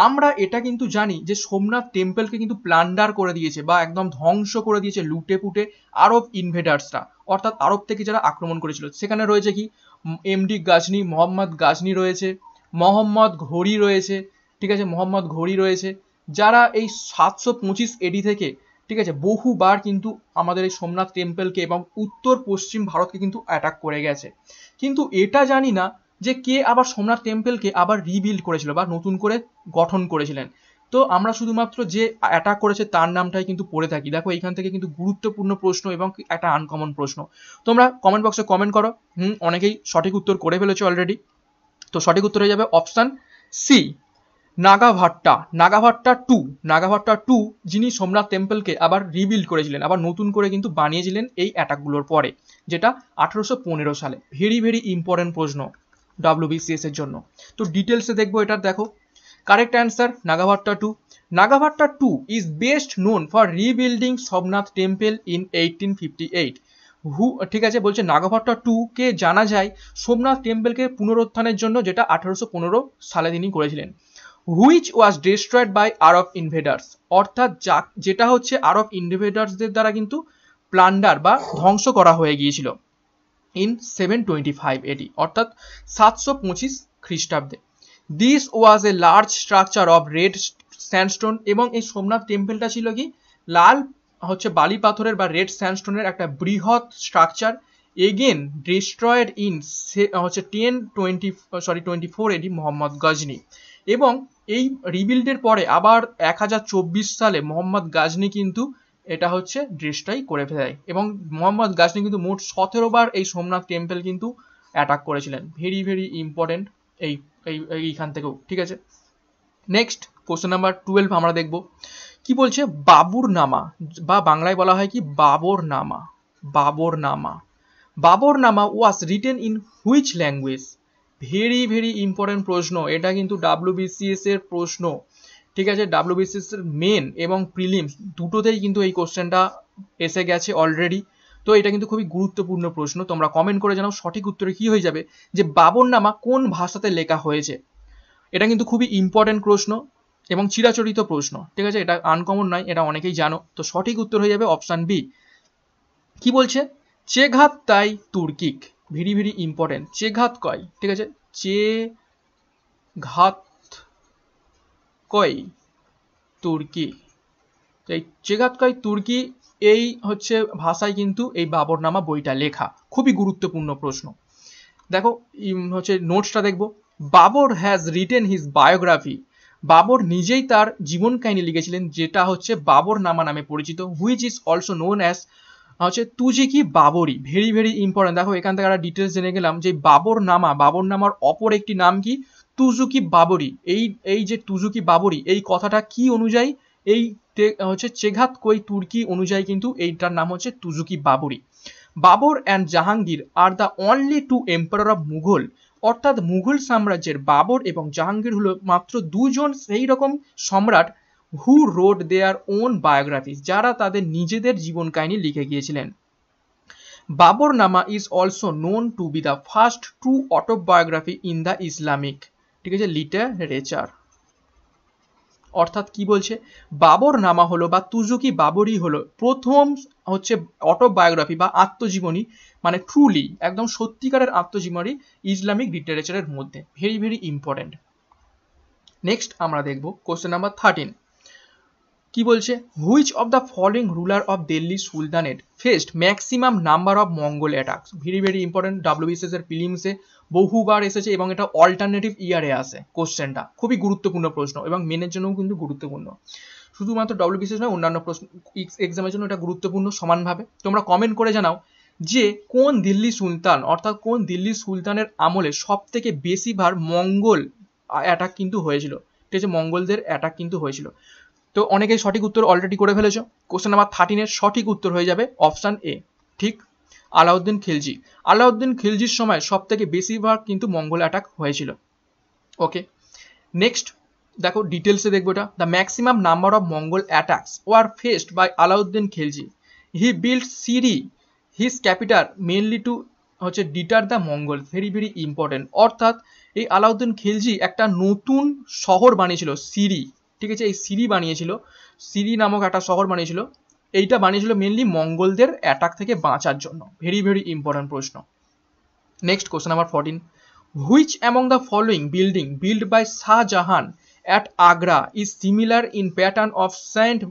A: আমরা এটা কিন্তু জানি যে সোমনাথ টেম্পলকে কিন্তু প্লান্ডার করে দিয়েছে বা একদম ধ্বংস করে দিয়েছে লুটে পুটে আরব ইনভেডার্সরা অর্থাৎ আরব থেকে যারা আক্রমণ করেছিল সেখানে রয়েছে কি এমডি গাজনি মোহাম্মদ গাজনি রয়েছে মোহাম্মদ ঘড়ি রয়েছে ঠিক আছে মোহাম্মদ ঘড়ি রয়েছে যারা এই সাতশো পঁচিশ এডি থেকে ঠিক আছে বহুবার কিন্তু আমাদের এই সোমনাথ টেম্পলকে এবং উত্তর পশ্চিম ভারতকে কিন্তু অ্যাটাক করে গেছে কিন্তু এটা জানি না যে কে আবার সোমনাথ টেম্পলকে আবার রিবিল্ড করেছিল বা নতুন করে গঠন করেছিলেন তো আমরা শুধুমাত্র যে অ্যাটাক করেছে তার নামটাই কিন্তু পড়ে থাকি দেখো এইখান থেকে কিন্তু গুরুত্বপূর্ণ প্রশ্ন এবং একটা আনকমন প্রশ্ন তোমরা কমেন্ট বক্সে কমেন্ট করো হুম অনেকেই সঠিক উত্তর করে ফেলেছো অলরেডি তো সঠিক উত্তর হয়ে যাবে option C Nagabhata Nagabhata two Nagabhata two যিনি সোমনাথ টেম্পলকে আবার রিবিল্ড করেছিলেন আবার নতুন করে কিন্তু বানিয়েছিলেন এই অ্যাটাকগুলোর পরে যেটা আঠেরোশো সালে ভেরি ভেরি ইম্পর্টেন্ট প্রশ্ন ডাব্লিউবিসিএস এর জন্য তো ডিটেলসে দেখবো এটা দেখো correct answer Nagabhata two Nagabhata two is best known for rebuilding Somnath temple in eighteen fifty eight who ঠিক আছে বলছে নাগাভাট্টা টুকে জানা যায় সোমনাথ টেম্পলকে পুনরুত্থানের জন্য যেটা আঠারোশো পনেরো সালে তিনি করেছিলেন which was destroyed by Arab invaders অর্থাৎ যা যেটা হচ্ছে আরব ইনভেডার্সদের দ্বারা কিন্তু প্লান্ডার বা ধ্বংস করা হয়ে গিয়েছিল in seven twenty five AD অর্থাৎ সাতশো পঁচিশ খ্রিস্টাব্দে this was a large structure of red sandstone এবং এই সোমনাথ টেম্পলটা ছিল কি লাল হচ্ছে বালি পাথরের বা রেড স্যান্ডস্টোনের একটা বৃহৎ স্ট্রাকচার এগেন ডিস্ট্রয়েড ইন হচ্ছে ten twenty sorry twenty four AD Mohammad Ghazni এবং এই রিবিল্ডের পরে আবার এক হাজার চব্বিশ সালে মোহাম্মদ গাজনি কিন্তু এটা হচ্ছে ড্রেসটাই করে ফেলে এবং মোহাম্মদ গাজনি কিন্তু মোট সতেরো বার এই সোমনাথ টেম্পল কিন্তু অ্যাটাক করেছিলেন ভেরি ভেরি ইম্পর্টেন্ট এই এইখান থেকেও ঠিক আছে নেক্সট কোশ্চেন নাম্বার টুয়েলভ আমরা দেখব কি বলছে বাবুর নামা বা বাংলায় বলা হয় কি Babur Baburnama Baburnama Baburnama was written in which language very very important প্রশ্ন এটা কিন্তু ডাব্লিউবিসিএস এর প্রশ্ন ঠিক আছে ডাব্লিউবিসিএস এর মেন এবং প্রিলিমস দুটোতেই কিন্তু এই কোশ্চেনটা এসে গেছে অলরেডি তো এটা কিন্তু খুবই গুরুত্বপূর্ণ প্রশ্ন তোমরা কমেন্ট করে জানাও সঠিক উত্তরে কি হয়ে যাবে যে বাবরনামা কোন ভাষাতে লেখা হয়েছে এটা কিন্তু খুবই ইম্পর্টেন্ট প্রশ্ন এবং চিরাচরিত প্রশ্ন ঠিক আছে এটা আনকমন নয় এটা অনেকেই জানো তো সঠিক উত্তর হয়ে যাবে অপশান বি কি বলছে Chagatai Turkic very very important Chagatai ঠিক আছে চে ঘাত কই তুর্কি এই এই কয় তুর্কি এই হচ্ছে ভাষায় কিন্তু এই বাবরনামা বইটা লেখা খুবই গুরুত্বপূর্ণ প্রশ্ন দেখো হচ্ছে নোটসটা দেখবো Babur has written his biography Babur নিজেই তার জীবন কাহিনী লিখেছিলেন যেটা হচ্ছে বাবর নামা নামে পরিচিত which is also known as হচ্ছে তুজি কি বাবরি ভেরি ভেরি ইম্পর্টেন্ট দেখো এখান থেকে একটা ডিটেলস জেনে গেলাম যে বাবর নামা বাবর নামার অপর একটি নাম কি তুজুকি বাবরি এই এই যে তুজুকি বাবরি এই কথাটা কি অনুযায়ী এই হচ্ছে চেঘাত কই তুর্কি অনুযায়ী কিন্তু এইটার নাম হচ্ছে Tuzuki Baburi Babur and Jahangir are the only two emperor of Mughal অর্থাৎ মুঘল সাম্রাজ্যের বাবর এবং জাহাঙ্গীর হলো মাত্র দুজন সেই রকম সম্রাট who wrote their own biography যারা তাদের নিজেদের জীবন কাহিনী লিখে গিয়েছিলেন Baburnama is also known to be the first true autobiography in the Islamic ঠিক আছে লিটারেচার অর্থাৎ কি বলছে বাবর নামা হলো বা তুজুকি বাবরই হলো প্রথম হচ্ছে অটোবায়োগ্রাফি বা আত্মজীবনী মানে ট্রুলি একদম সত্যিকারের আত্মজীবনী ইসলামিক লিটারেচারের মধ্যে ভেরি ভেরি ইম্পর্টেন্ট নেক্সট আমরা দেখব কোশ্চেন নাম্বার থার্টিন কি বলছে which of the following ruler of Delhi sultanate faced maximum number of Mongol attacks very very important WBCS এর ফিলিমসে বহুবার এসেছে এবং এটা অল্টারনেটিভ ইয়ারে আসে কোশ্চেনটা খুবই গুরুত্বপূর্ণ প্রশ্ন এবং মেনের জন্যও কিন্তু গুরুত্বপূর্ণ শুধুমাত্র ডাব্লিউবিসিএস নয় অন্যান্য প্রশ্ন এক্সামের জন্য এটা গুরুত্বপূর্ণ সমানভাবে তোমরা কমেন্ট করে জানাও যে কোন দিল্লি সুলতান অর্থাৎ কোন দিল্লি সুলতানের আমলে সব থেকে বেশিবার মঙ্গল অ্যাটাক কিন্তু হয়েছিল ঠিক আছে মঙ্গলদের অ্যাটাক কিন্তু হয়েছিল তো অনেকেই সঠিক উত্তর অলরেডি করে ফেলেছো কোশ্চেন নাম্বার থার্টিনের সঠিক উত্তর হয়ে যাবে অপশান এ ঠিক আলাউদ্দিন খিলজি আলাউদ্দিন খিলজির সময় সব থেকে বেশিরভাগ কিন্তু মঙ্গল অ্যাটাক হয়েছিল ওকে নেক্সট দেখো ডিটেলসে দেখবো এটা the maximum number of Mongol attacks were faced by Alauddin Khilji he build Siri his capital mainly to হচ্ছে deter the Mongol very very important অর্থাৎ এই আলাউদ্দিন খিলজি একটা নতুন শহর বানিয়েছিল সিরি ঠিক আছে এই সিরি বানিয়েছিল সিরি নামক একটা শহর বানিয়েছিল এইটা বানিয়েছিল মেনলি মঙ্গলদের অ্যাটাক থেকে বাঁচার জন্য ভেরি ভেরি ইম্পর্ট্যান্ট প্রশ্ন next question number fourteen which among the following building build by Shahjahan at Agra is similar in pattern of saint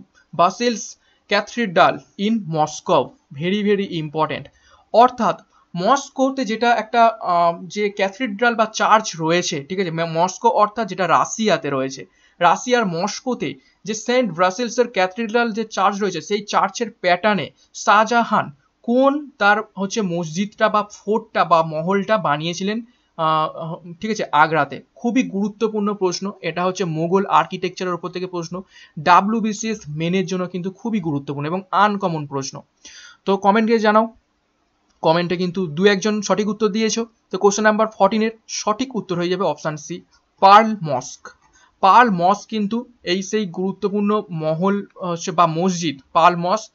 A: Basil's cathedral in Moscow very very important অর্থাৎ মস্কোতে যেটা একটা যে ক্যাথিড্রাল বা চার্চ রয়েছে ঠিক আছে মস্কো অর্থাৎ যেটা রাশিয়াতে রয়েছে রাশিয়ার মস্কোতে যে সেন্ট ব্রাসেলসের ক্যাথিড্রাল যে চার্চ রয়েছে সেই চার্চের প্যাটার্নে শাহজাহান কোন তার হচ্ছে মসজিদটা বা ফোর্টটা বা মহলটা বানিয়েছিলেন ঠিক আছে আগ্রাতে খুবই গুরুত্বপূর্ণ প্রশ্ন এটা হচ্ছে মোগল আর্কিটেকচারের উপর থেকে প্রশ্ন ডাব্লিউ বিসিএস মেনের জন্য কিন্তু খুবই গুরুত্বপূর্ণ এবং আনকমন প্রশ্ন তো কমেন্টে জানাও কমেন্টে কিন্তু দু একজন সঠিক উত্তর দিয়েছো তো কোশ্চেন নাম্বার ফর্টিনের সঠিক উত্তর হয়ে যাবে option C pearl mosque pearl mosque কিন্তু এই সেই গুরুত্বপূর্ণ মহল হচ্ছে বা মসজিদ পাল মস্ক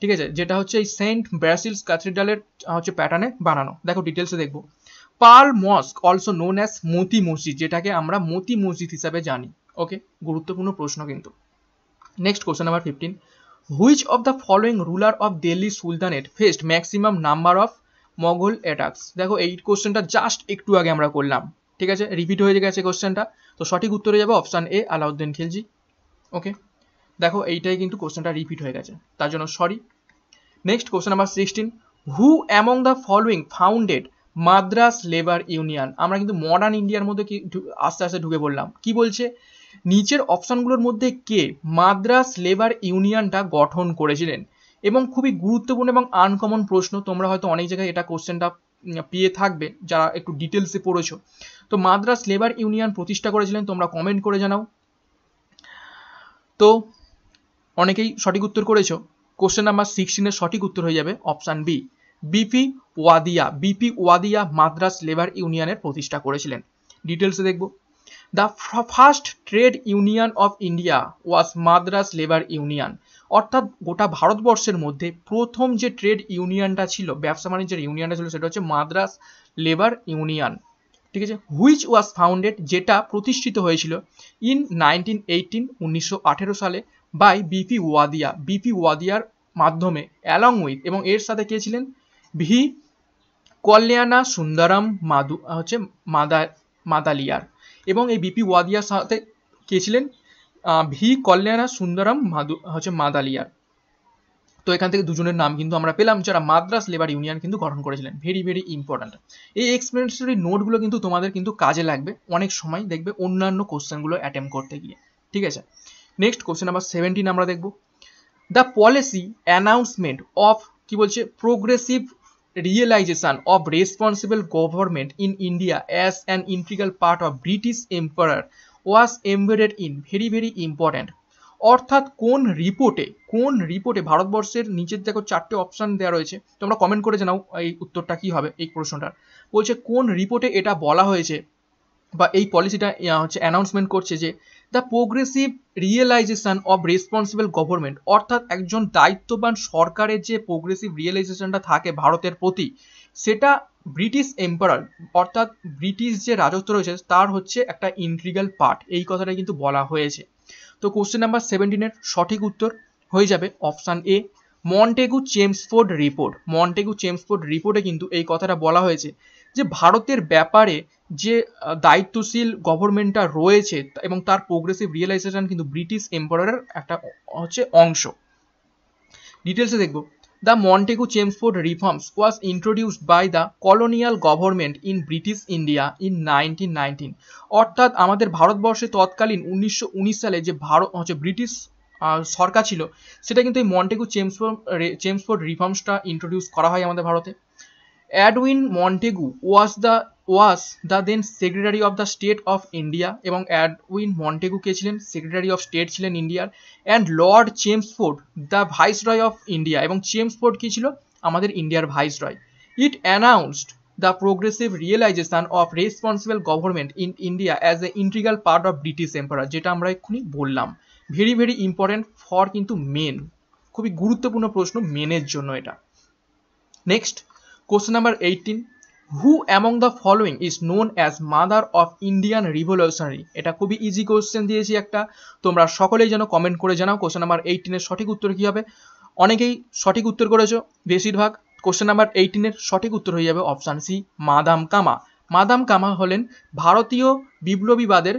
A: ঠিক আছে যেটা হচ্ছে এই সেন্ট ব্রাসিলস ক্যাথিড্রালের হচ্ছে প্যাটার্নে বানানো দেখো ডিটেলসে দেখবো pearl mosque also known as Moti Masjid যেটাকে আমরা মতি মসজিদ হিসাবে জানি ওকে গুরুত্বপূর্ণ প্রশ্ন কিন্তু next question number fifteen which of the following ruler of Delhi sultanate faced maximum number of Mongol attacks দেখো এই কোশ্চেনটা জাস্ট একটু আগে আমরা করলাম ঠিক আছে রিপিট হয়ে গেছে কোশ্চেনটা তো সঠিক উত্তরে যাবে option A Alauddin Khilji okay দেখো এইটাই কিন্তু কোশ্চেনটা রিপিট হয়ে গেছে তার জন্য sorry next question number sixteen who among the following founded Madras labour union আমরা কিন্তু মডার্ন ইন্ডিয়ার মধ্যে কি আস্তে আস্তে ঢুকে পড়লাম কি বলছে নিচের অপশানগুলোর মধ্যে কে মাদ্রাস লেবার ইউনিয়নটা গঠন করেছিলেন এবং খুবই গুরুত্বপূর্ণ এবং আনকমন প্রশ্ন তোমরা হয়তো অনেক জায়গায় এটা কোশ্চেনটা পেয়ে থাকবে যারা একটু ডিটেলসে পড়েছো তো মাদ্রাস লেবার ইউনিয়ন প্রতিষ্ঠা করেছিলেন তোমরা কমেন্ট করে জানাও তো অনেকেই সঠিক উত্তর করেছ কোশ্চেন নাম্বার সিক্সটিনের সঠিক উত্তর হয়ে যাবে option B B P Wadia B P Wadia Madras labour ইউনিয়নের প্রতিষ্ঠা করেছিলেন ডিটেলসে দেখব the first trade union of India was Madras labour union অর্থাৎ গোটা ভারতবর্ষের মধ্যে প্রথম যে ট্রেড ইউনিয়নটা ছিল ব্যবসা বাণিজ্যের ইউনিয়নটা ছিল সেটা হচ্ছে মাদ্রাস লেবার ইউনিয়ন ঠিক আছে হুইচ ওয়াজ ফাউন্ডেড যেটা প্রতিষ্ঠিত হয়েছিল ইন নাইনটিন এইটিন উনিশশো সালে বাই বিপি ওয়াদিয়া বিপি ওয়াদিয়ার মাধ্যমে অ্যালং উইথ এবং এর সাথে কে ছিলেন ভি কল্যাণা সুন্দরম মাদু হচ্ছে মাদা মাদালিয়ার এবং এই বিপি ওয়াদিয়ার সাথে কে ছিলেন ভি কল্যাণা সুন্দরম মাদু হচ্ছে মাদালিয়ার তো এখান থেকে দুজনের নাম কিন্তু আমরা পেলাম যারা মাদ্রাস লেবার ইউনিয়ন কিন্তু গঠন করেছিলেন ভেরি ভেরি ইম্পর্ট্যান্ট এই এক্সপ্লেনেটরি নোটগুলো কিন্তু তোমাদের কিন্তু কাজে লাগবে অনেক সময় দেখবে অন্যান্য কোশ্চেনগুলো অ্যাটেম্প করতে গিয়ে ঠিক আছে নেক্সট কোশ্চেন নাম্বার সেভেন্টিন আমরা দেখব দ্য পলিসি অ্যানাউন্সমেন্ট অফ কি বলছে progressive realisation of responsible government in India as an integral part of British empire was embedded in very very important অর্থাৎ কোন রিপোর্টে কোন রিপোর্টে ভারতবর্ষের নিচের দেখো চারটে অপশান দেওয়া রয়েছে তোমরা কমেন্ট করে জানাও এই উত্তরটা কী হবে এই প্রশ্নটার বলছে কোন রিপোর্টে এটা বলা হয়েছে বা এই পলিসিটা হচ্ছে অ্যানাউন্সমেন্ট করছে যে the progressive realisation of responsible government অর্থাৎ একজন দায়িত্ববান সরকারের যে প্রোগ্রেসিভ রিয়েলাইজেশনটা থাকে ভারতের প্রতি সেটা ব্রিটিশ এম্পারার অর্থাৎ ব্রিটিশ যে রাজত্ব রয়েছে তার হচ্ছে একটা ইন্ট্রিগাল পার্ট এই কথাটা কিন্তু বলা হয়েছে তো কোশ্চেন নাম্বার সেভেন্টিনের সঠিক উত্তর হয়ে যাবে option A Montagu Chelmsford report Montagu Chelmsford রিপোর্টে কিন্তু এই কথাটা বলা হয়েছে যে ভারতের ব্যাপারে যে দায়িত্বশীল গভর্নমেন্টটা রয়েছে এবং তার প্রোগ্রেসিভ রিয়েলাইজেশন কিন্তু ব্রিটিশ এম্পায়ারের একটা হচ্ছে অংশ ডিটেলসে দেখবো Montagu Montagu reforms was introduced by the colonial government in British India in nineteen nineteen অর্থাৎ আমাদের ভারতবর্ষে তৎকালীন উনিশশো সালে যে ভারত হচ্ছে ব্রিটিশ সরকার ছিল সেটা কিন্তু এই মন্টেগু চেমসফোর্ড চেমসফোর্ড রিফর্মসটা ইন্ট্রোডিউস করা হয় আমাদের ভারতে Edwin Montagu was the was the then secretary of the state of India এবং অ্যাডউইন মন্টেগু কে ছিলেন সেক্রেটারি অফ স্টেট ছিলেন ইন্ডিয়ার and lord Chelmsford the viceroy of India এবং চেমসফোর্ড কী ছিল আমাদের ইন্ডিয়ার viceroy it announced the progressive realisation of responsible government in India as a integral part of British empire যেটা আমরা এক্ষুনি বললাম ভেরি ভেরি ইম্পর্টেন্ট ফর কিন্তু মেন খুবই গুরুত্বপূর্ণ প্রশ্ন মেনের জন্য এটা next question number eighteen who among the following is known as mother of Indian revolutionary এটা খুবই ইজি কোশ্চেন দিয়েছি একটা তোমরা সকলেই যেন কমেন্ট করে জানাও কোয়েশ্চেন নাম্বার এইটিনের সঠিক উত্তর কী হবে অনেকেই সঠিক উত্তর করেছো বেশিরভাগ কোশ্চেন নাম্বার এইটিনের সঠিক উত্তর হয়ে যাবে option C madam Cama madam Cama হলেন ভারতীয় বিপ্লবীবাদের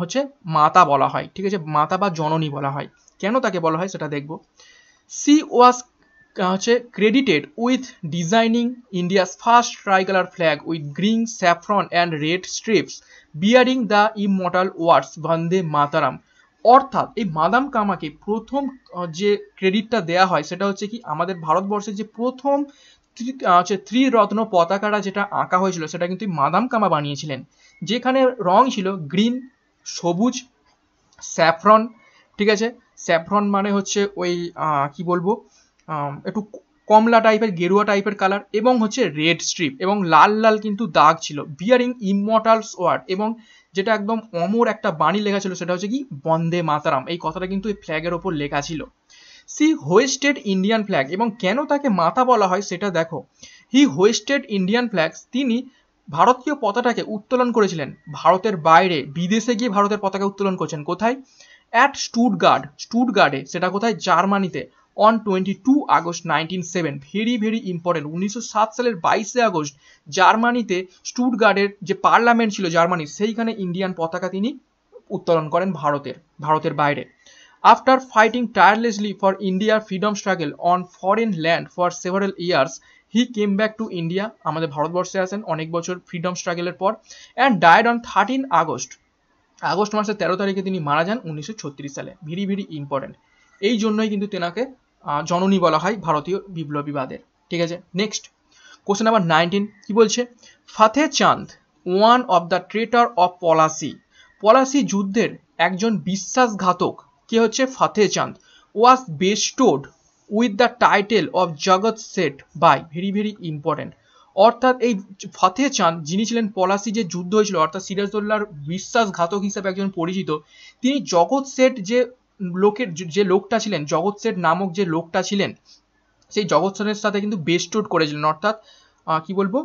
A: হচ্ছে মাতা বলা হয় ঠিক আছে মাতা বা জননী বলা হয় কেন তাকে বলা হয় সেটা দেখব সি ওয়াজ হচ্ছে credited with designing India's first tricolour flag with green saffron and red stripes bearing the immortal words Bande Mataram অর্থাৎ এই মাদাম কামাকে প্রথম যে ক্রেডিটটা দেয়া হয় সেটা হচ্ছে কি আমাদের ভারতবর্ষের যে প্রথম হচ্ছে ত্রিরত্ন পতাকাটা যেটা আঁকা হয়েছিল সেটা কিন্তু মাদাম কামা বানিয়েছিলেন যেখানে রং ছিল গ্রিন সবুজ স্যাফ্রন ঠিক আছে স্যাফ্রন মানে হচ্ছে ওই কি বলবো একটু কমলা টাইপের গেরুয়া টাইপের কালার এবং হচ্ছে রেড স্ট্রিপ এবং লাল লাল কিন্তু দাগ ছিল বিয়ারিং ইমর্টালস ওয়ার্ড এবং যেটা একদম অমর একটা বাণী লেখা ছিল সেটা হচ্ছে কি বন্দে মাতারাম এই কথাটা কিন্তু এই ফ্ল্যাগের ওপর লেখা ছিল সি হোয়েস্টেড ইন্ডিয়ান ফ্ল্যাগ এবং কেন তাকে মাথা বলা হয় সেটা দেখো হি হোয়েস্টেড ইন্ডিয়ান ফ্ল্যাগ তিনি ভারতীয় পতাকাকে উত্তোলন করেছিলেন ভারতের বাইরে বিদেশে গিয়ে ভারতের পতাকা উত্তোলন করছেন কোথায় অ্যাট স্টুট গার্ডে সেটা কোথায় জার্মানিতে on twenty two August nineteen seven very very important উনিশশো সাত সালের বাইশে আগস্ট জার্মানিতে স্টুটগার্ডের যে পার্লামেন্ট ছিল জার্মানির সেইখানে ইন্ডিয়ান পতাকা তিনি উত্তোলন করেন ভারতের ভারতের বাইরে আফটার ফাইটিং টায়ারলেসলি ফর ইন্ডিয়ার freedom struggle on foreign land for several years he came back to India আমাদের ভারতবর্ষে আসেন অনেক বছর ফ্রিডম স্ট্রাগলের পর and died on thirteen August August মাসের তেরো তারিখে তিনি মারা যান উনিশশো সালে ভেরি ভেরি ইম্পর্টেন্ট এই জন্যই কিন্তু তেনাকে জননী বলা হয় ভারতীয় বিপ্লবীবাদের ঠিক আছে নেক্সট কোশ্চেন নাম্বার নাইনটিন কী বলছে Fateh Chand one of the traitor of Plassey Plassey যুদ্ধের একজন বিশ্বাসঘাতক কে হচ্ছে Fateh Chand was bestowed with the title of Jagat Seth by very very important অর্থাৎ এই ফাতে চাঁদ যিনি ছিলেন পলাশি যে যুদ্ধ হয়েছিল অর্থাৎ সিরাজদৌল্লার বিশ্বাসঘাতক হিসাবে একজন পরিচিত তিনি জগৎ সেট যে লোকের যে লোকটা ছিলেন জগৎ সেট নামক যে লোকটা ছিলেন সেই জগৎ সেনের সাথে কিন্তু বেস্টোড করেছিলেন অর্থাৎ কি বলবো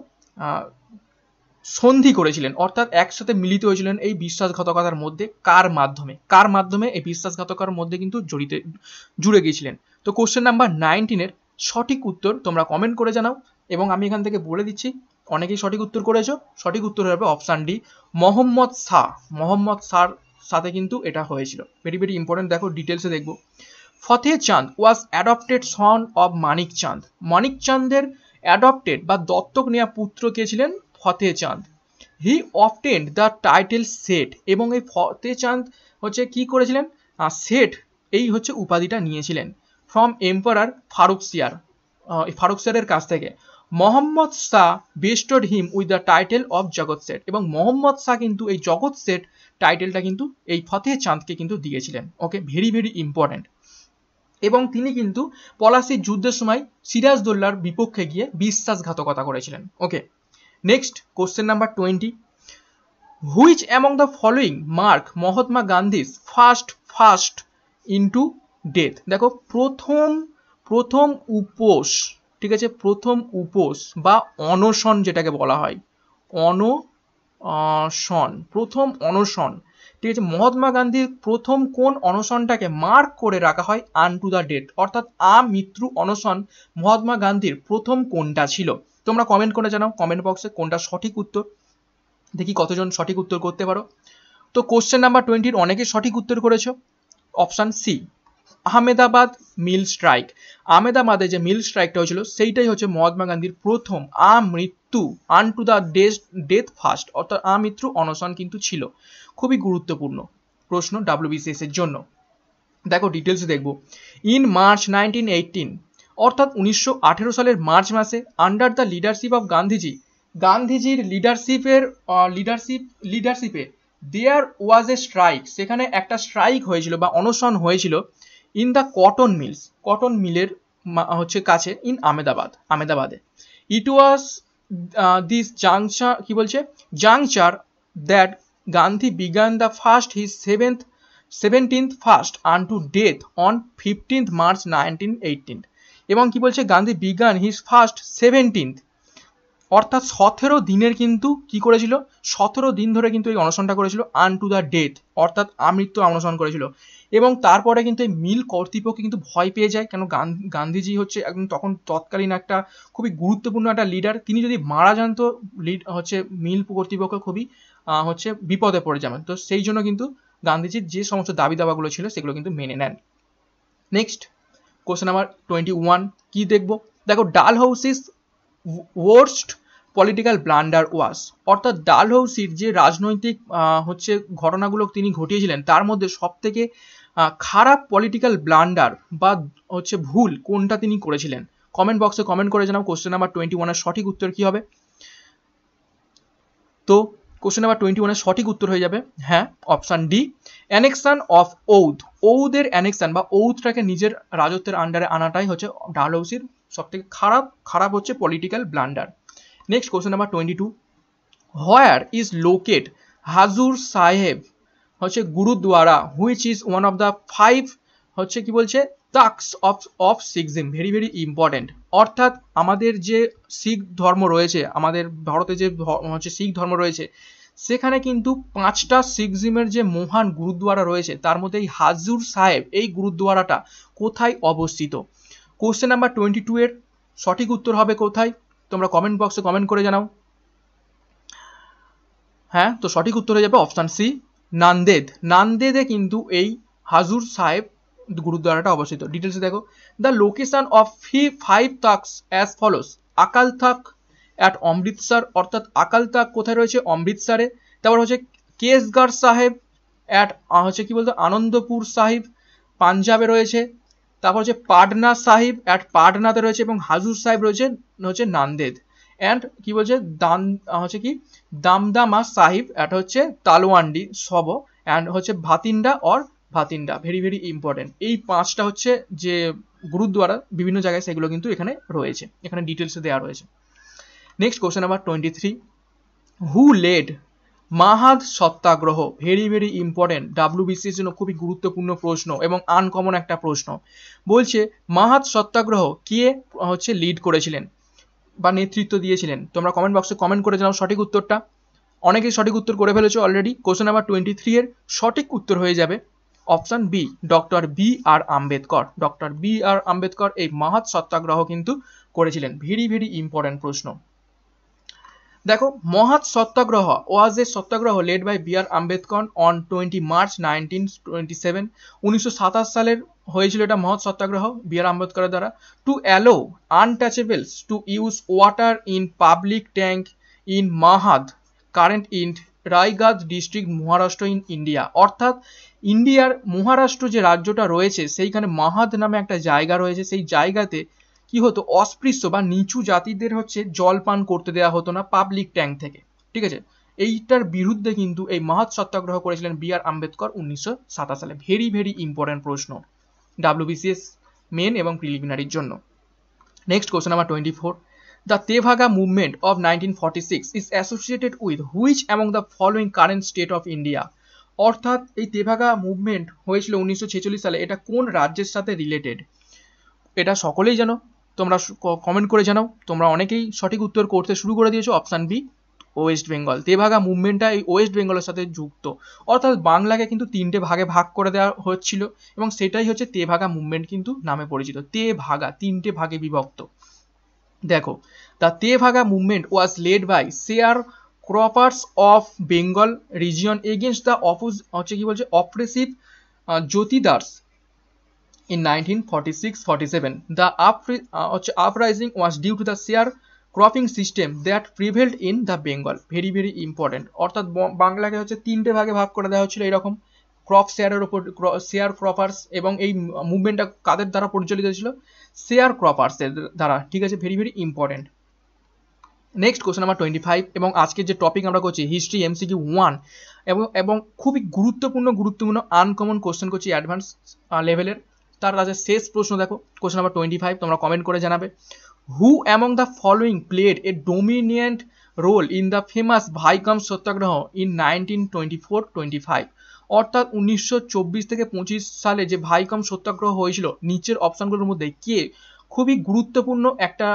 A: সন্ধি করেছিলেন অর্থাৎ একসাথে মিলিত হয়েছিলেন এই বিশ্বাসঘাতকতার মধ্যে কার মাধ্যমে কার মাধ্যমে এই বিশ্বাসঘাতকার মধ্যে কিন্তু জড়িত জুড়ে গিয়েছিলেন তো কোশ্চেন নাম্বার নাইনটিনের সঠিক উত্তর তোমরা কমেন্ট করে জানাও এবং আমি এখান থেকে বলে দিচ্ছি অনেকেই সঠিক উত্তর করেছো সঠিক উত্তর হবে অপশান ডি মোহাম্মদ শাহ মোহাম্মদ শাহর সাথে কিন্তু এটা হয়েছিল ভেরি ভেরি ইম্পর্টেন্ট দেখো ডিটেলসে দেখবো ফতে চাঁদ ওয়াজ অ্যাডপ্টেড সন অব মানিক চাঁদ মানিক চাঁদের অ্যাডপ্টেড বা দত্তক নেওয়া পুত্র কে ছিলেন Fateh Chand he obtained the title Seth এবং এই ফতে চাঁদ হচ্ছে কি করেছিলেন সেট এই হচ্ছে উপাধিটা নিয়েছিলেন ফ্রম এম্পারার ফারুক সিয়ার ফারুক সিয়ারের কাছ থেকে Mohammad Shah bestowed him with the title of Jagat Seth এবং মোহাম্মদ শাহ কিন্তু এই জগৎ সেট টাইটেলটা কিন্তু এই ফতেহ চাঁদকে কিন্তু দিয়েছিলেন ওকে ভেরি ভেরি ইম্পর্ট্যান্ট এবং তিনি কিন্তু পলাশির যুদ্ধের সময় সিরাজদোল্লার বিপক্ষে গিয়ে বিশ্বাসঘাতকতা করেছিলেন okay next question number twenty which among the following mark Mahatma Gandhi's first first into death দেখো প্রথম প্রথম উপোস ঠিক আছে প্রথম উপোস বা অনশন যেটাকে বলা হয় অন সন প্রথম অনশন ঠিক আছে মহাত্মা গান্ধীর প্রথম কোন অনশনটাকে মার্ক করে রাখা হয় আন টু দ্য ডেট অর্থাৎ আ মৃত্যু অনশন মহাত্মা গান্ধীর প্রথম কোনটা ছিল তোমরা কমেন্ট করে জানাও কমেন্ট বক্সে কোনটা সঠিক উত্তর দেখি কতজন সঠিক উত্তর করতে পারো তো কোশ্চেন নাম্বার টোয়েন্টির অনেকে সঠিক উত্তর করেছো option C Ahmedabad mill strike আহমেদাবাদে যে মিল স্ট্রাইকটা হয়েছিল সেইটাই হচ্ছে মহাত্মা গান্ধীর প্রথম আমৃত্যু আন টু দ্য ডেস্ট ডেথ ফার্স্ট অর্থাৎ আমৃত্যু অনশন কিন্তু ছিল খুবই গুরুত্বপূর্ণ প্রশ্ন ডাব্লিউবিসিএস এর জন্য দেখো ডিটেলস দেখব ইন মার্চ নাইনটিন এইটিন অর্থাৎ উনিশশো সালের মার্চ মাসে under the leadership of Gandhiji গান্ধীজির লিডারশিপের লিডারশিপ লিডারশিপে দেয়ার ওয়াজ এ স্ট্রাইক সেখানে একটা স্ট্রাইক হয়েছিল বা অনশন হয়েছিল in the cotton mills cotton মিলের হচ্ছে কাছে ইন আমেদাবাদ আমেদাবাদে ইট ওয়াজ দিস জাংচার কি বলছে juncture that Gandhi began the first his seventh seventeenth first unto death on fifteenth March nineteen eighteen এবং কি বলছে গান্ধী বিজ্ঞান হিজ ফার্স্ট সেভেন্টিন্থ অর্থাৎ সতেরো দিনের কিন্তু কি করেছিল সতেরো দিন ধরে কিন্তু এই অনশনটা করেছিল আন টু দ্য ডেথ অর্থাৎ আমৃত্যু অনশন করেছিল এবং তারপরে কিন্তু এই মিল কর্তৃপক্ষ কিন্তু ভয় পেয়ে যায় কেন গান্ধীজি হচ্ছে একদম তখন তৎকালীন একটা খুবই গুরুত্বপূর্ণ একটা লিডার তিনি যদি মারা যান তো লিড হচ্ছে মিল কর্তৃপক্ষ খুবই হচ্ছে বিপদে পড়ে যাবেন তো সেই জন্য কিন্তু গান্ধীজির যে সমস্ত দাবি দাবাগুলো ছিল সেগুলো কিন্তু মেনে নেন next question number twenty one কী দেখবো দেখো ডাল is worst political blunder was অর্থাৎ ডাল হাউসির যে রাজনৈতিক হচ্ছে ঘটনাগুলো তিনি ঘটিয়েছিলেন তার মধ্যে সব থেকে খারাপ পলিটিক্যাল ব্লান্ডার বা হচ্ছে ভুল কোনটা তিনি করেছিলেন কমেন্ট বক্সে কমেন্ট করে জানাও কোশ্চেন নাম্বার টোয়েন্টি ওয়ানের সঠিক উত্তর কী হবে তো কোশ্চেন নাম্বার টোয়েন্টি ওয়ানের সঠিক উত্তর হয়ে যাবে হ্যাঁ option D annexation of Awadh ঔদের অ্যানেকশান বা ঔধটাকে নিজের রাজত্বের আন্ডারে আনাটাই হচ্ছে ডালহৌসির থেকে খারাপ খারাপ হচ্ছে political blunder next question number twenty two where is locate Hazur Sahib হচ্ছে gurudwara which is one of the five হচ্ছে কি বলছে takhts of of Sikhism very very important অর্থাৎ আমাদের যে শিখ ধর্ম রয়েছে আমাদের ভারতে যে হচ্ছে শিখ ধর্ম রয়েছে সেখানে কিন্তু পাঁচটা সিকজিমের যে মহান গুরুদ্বারা রয়েছে তার মধ্যে এই হাজুর সাহেব এই গুরুদ্বারাটা কোথায় অবস্থিত কোশ্চেন নাম্বার টোয়েন্টি টু এর সঠিক উত্তর হবে কোথায় তোমরা কমেন্ট বক্সে কমেন্ট করে জানাও হ্যাঁ তো সঠিক উত্তর হয়ে যাবে অপশান সি নান্দেদ নান্দেদে কিন্তু এই হাজুর সাহেব গুরুদ্বারাটা অবস্থিত ডিটেলসে দেখো দ্য লোকেশন অফ ফি five takhts as follows Akal Takht at Amritsar অর্থাৎ আকাল থাক কোথায় রয়েছে অমৃতসরে তারপর হচ্ছে কেসগড় সাহেব অ্যাট হচ্ছে কি বলতো আনন্দপুর সাহিব পাঞ্জাবে রয়েছে তারপর হচ্ছে পাটনা সাহিব অ্যাট পাটনাতে রয়েছে এবং হাজুর সাহেব রয়েছে হচ্ছে নান্দেদ অ্যান্ড কি বলছে দান হচ্ছে কি দামদামা সাহিব এটা হচ্ছে তালওয়ান্ডি সব অ্যান্ড হচ্ছে Bathinda or Bathinda very very important এই পাঁচটা হচ্ছে যে গুরুদ্বারা বিভিন্ন জায়গায় সেগুলো কিন্তু এখানে রয়েছে এখানে ডিটেলসে দেওয়া রয়েছে next question number twenty three who led Mahad Satyagraha very very important বিসির জন্য খুবই গুরুত্বপূর্ণ প্রশ্ন এবং আনকমন একটা প্রশ্ন বলছে মাহাদ সত্যাগ্রহ কে হচ্ছে লিড করেছিলেন বা নেতৃত্ব দিয়েছিলেন তোমরা কমেন্ট বক্সে কমেন্ট করে জানাও সঠিক উত্তরটা অনেকেই সঠিক উত্তর করে ফেলেছো already question number twenty three এর সঠিক উত্তর হয়ে যাবে option B doctor B R Ambedkar doctor B R Ambedkar এই মহৎ সত্যাগ্রহ কিন্তু করেছিলেন ভেরি ভেরি ইম্পর্ট্যান্ট প্রশ্ন দেখো Mahad Satyagraha was a satyagraha led by B R Ambedkar on twenty March nineteen twenty seven উনিশশো সাতাশ সালের হয়েছিল এটা মহৎ সত্যাগ্রহ বি আর আম্বেদকরের দ্বারা to allow untouchables to use water in public tank in Mahad current in Raigad district Maharashtra in India অর্থাৎ ইন্ডিয়ার মহারাষ্ট্র যে রাজ্যটা রয়েছে সেইখানে মাহাদ নামে একটা জায়গা রয়েছে সেই জায়গাতে কি হতো অস্পৃশ্য বা নিচু জাতিদের হচ্ছে জল পান করতে দেওয়া হতো না পাবলিক ট্যাঙ্ক থেকে ঠিক আছে এইটার বিরুদ্ধে কিন্তু এই মহৎ সত্যাগ্রহ করেছিলেন বি আর আম্বেদকর উনিশশো সালে ভেরি ভেরি ইম্পর্টেন্ট প্রশ্ন ডাব্লিউবিসিএস মেন এবং প্রিলিমিনারির জন্য নেক্সট কোশ্চেন আমার twenty four the Tebhaga movement of nineteen forty six is associated with which among the following current state of India অর্থাৎ এই তেভাগা মুভমেন্ট হয়েছিল উনিশশো সালে এটা কোন রাজ্যের সাথে রিলেটেড এটা সকলেই জানো তোমরা কমেন্ট করে জানাও তোমরা অনেকেই সঠিক উত্তর করতে শুরু করে দিয়েছো অপশান বি ওয়েস্ট বেঙ্গল তেভাগা মুভমেন্টটা এই ওয়েস্ট বেঙ্গলের সাথে যুক্ত অর্থাৎ বাংলাকে কিন্তু তিনটে ভাগে ভাগ করে দেওয়া হচ্ছিল এবং সেটাই হচ্ছে তেভাগা মুভমেন্ট কিন্তু নামে পরিচিত তে ভাগা তিনটে ভাগে বিভক্ত দেখো the Tebhaga movement was led by sharecroppers of Bengal region against the oppose হচ্ছে কি বলছে oppressive jotedars in 1946-47. The upri uh, uprising was due to the sheer cropping system that prevailed in the Bengal very very important অর্থাৎ বাংলাকে হচ্ছে তিনটে ভাগে ভাগ করে দেওয়া হয়েছিল এরকম ক্রপ শেয়ারের উপর শেয়ার ক্রপার্স এবং এই মুভমেন্টটা কাদের দ্বারা পরিচালিত ছিল শেয়ার ক্রপার্সের দ্বারা ঠিক আছে very very important next question আমার টোয়েন্টি ফাইভ এবং আজকের যে টপিক আমরা করছি হিস্ট্রি এমসিকিউ ওয়ান এবং এবং খুবই গুরুত্বপূর্ণ গুরুত্বপূর্ণ আনকমন কোশ্চেন করছি অ্যাডভান্স লেভেলের uh, তার কাছে শেষ প্রশ্ন দেখো কোশ্চেন নাম্বার টোয়েন্টি ফাইভ তোমরা কমেন্ট করে জানাবে who among the following played a dominant role in the famous Vaikom Satyagraha in nineteen twenty four twenty five অর্থাৎ উনিশশো চব্বিশ থেকে পঁচিশ সালে যে ভাইকম সত্যাগ্রহ হয়েছিল নিচের অপশানগুলোর মধ্যে কে খুবই গুরুত্বপূর্ণ একটা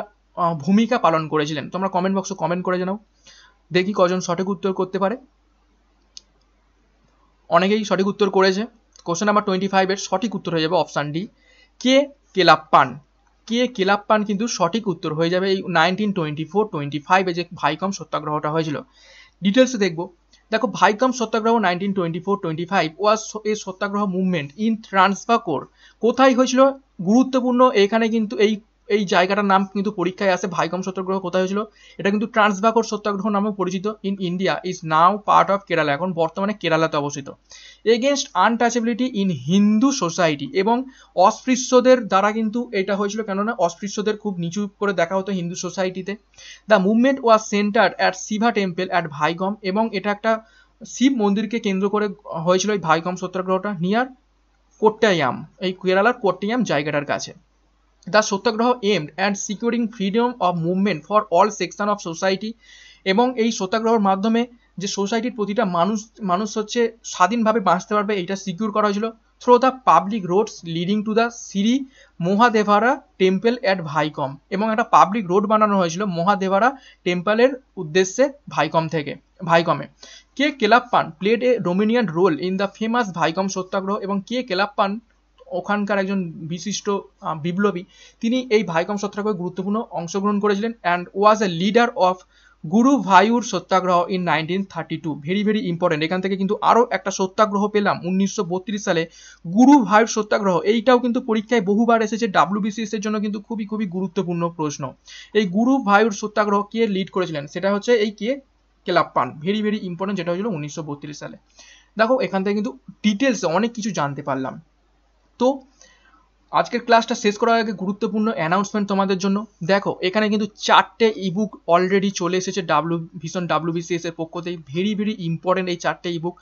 A: ভূমিকা পালন করেছিলেন তোমরা কমেন্ট বক্সে কমেন্ট করে জানাও দেখি কজন সঠিক উত্তর করতে পারে অনেকেই সঠিক উত্তর করেছে কোশ্চেন নাম্বার টোয়েন্টি ফাইভের সঠিক উত্তর হয়ে যাবে অপশান ডি কে কেলাপ্পান কে কেলাপ্পান কিন্তু সঠিক উত্তর হয়ে যাবে এই নাইনটিন টোয়েন্টি ফোর টোয়েন্টি ফাইভে যে ভাইকম সত্যাগ্রহটা হয়েছিল ডিটেলসে দেখবো দেখো Vaikom Satyagraha nineteen twenty four twenty five was a satyagraha movement in Travancore কোথায় হয়েছিল গুরুত্বপূর্ণ এখানে কিন্তু এই এই জায়গাটার নাম কিন্তু পরীক্ষায় আসে ভাইগম সত্যাগ্রহ কোথায় হয়েছিল এটা কিন্তু ট্রান্সবাকর সত্যাগ্রহ নামে পরিচিত in India is now part of Kerala এখন বর্তমানে কেরালাতে অবস্থিত against untouchability in Hindu society এবং অস্পৃশ্যদের দ্বারা কিন্তু এটা হয়েছিল কেননা অস্পৃশ্যদের খুব নিচু করে দেখা হতো হিন্দু সোসাইটিতে the movement was centre at Shiva temple at Vaikom এবং এটা একটা শিব মন্দিরকে কেন্দ্র করে হয়েছিল এই ভাইগম সত্যাগ্রহটা নিয়ার কোট্টায়াম এই কেরালার কোট্টায়াম জায়গাটার কাছে the satyagraha aim and securing freedom of movement for all section of society এবং এই সত্যাগ্রহর মাধ্যমে যে সোসাইটির প্রতিটা মানুষ মানুষ হচ্ছে স্বাধীনভাবে বাঁচতে পারবে এইটা সিকিউর করা হয়েছিল through the public roads leading to the Sri Mahadevara temple at Vaikom এবং একটা পাবলিক রোড বানানো হয়েছিল মহাদেভারা টেম্পেলের উদ্দেশ্যে ভাইকম থেকে ভাইকমে K Kelappan played a dominant role in the famous Vaikom Satyagraha এবং কে কেলাপ্পান ওখানকার একজন বিশিষ্ট বিপ্লবী তিনি এই ভাইকম সত্যাগ্রহে গুরুত্বপূর্ণ অংশগ্রহণ করেছিলেন and was a leader of Guruvayur Satyagraha in nineteen thirty two very very important এখান থেকে কিন্তু আরও একটা সত্যাগ্রহ পেলাম উনিশশো সালে গুরু ভায়ুর সত্যাগ্রহ এইটাও কিন্তু পরীক্ষায় বহুবার এসেছে ডাব্লিউবিসিএস এর জন্য কিন্তু খুবই খুবই গুরুত্বপূর্ণ প্রশ্ন এই গুরু ভায়ুর সত্যাগ্রহ কে লিড করেছিলেন সেটা হচ্ছে এই K Kelappan very very important যেটা হয়েছিল উনিশশো সালে দেখো এখান থেকে কিন্তু ডিটেলসে অনেক কিছু জানতে পারলাম তো আজকের ক্লাসটা শেষ করার আগে গুরুত্বপূর্ণ অ্যানাউন্সমেন্ট তোমাদের জন্য দেখো এখানে কিন্তু চারটে ইবুক অলরেডি চলে এসেছে ডাব্লু ভীষণ ডাব্লুবিসিএস এর পক্ষ থেকে ভেরি ভেরি ইম্পর্টেন্ট এই চারটে ইবুক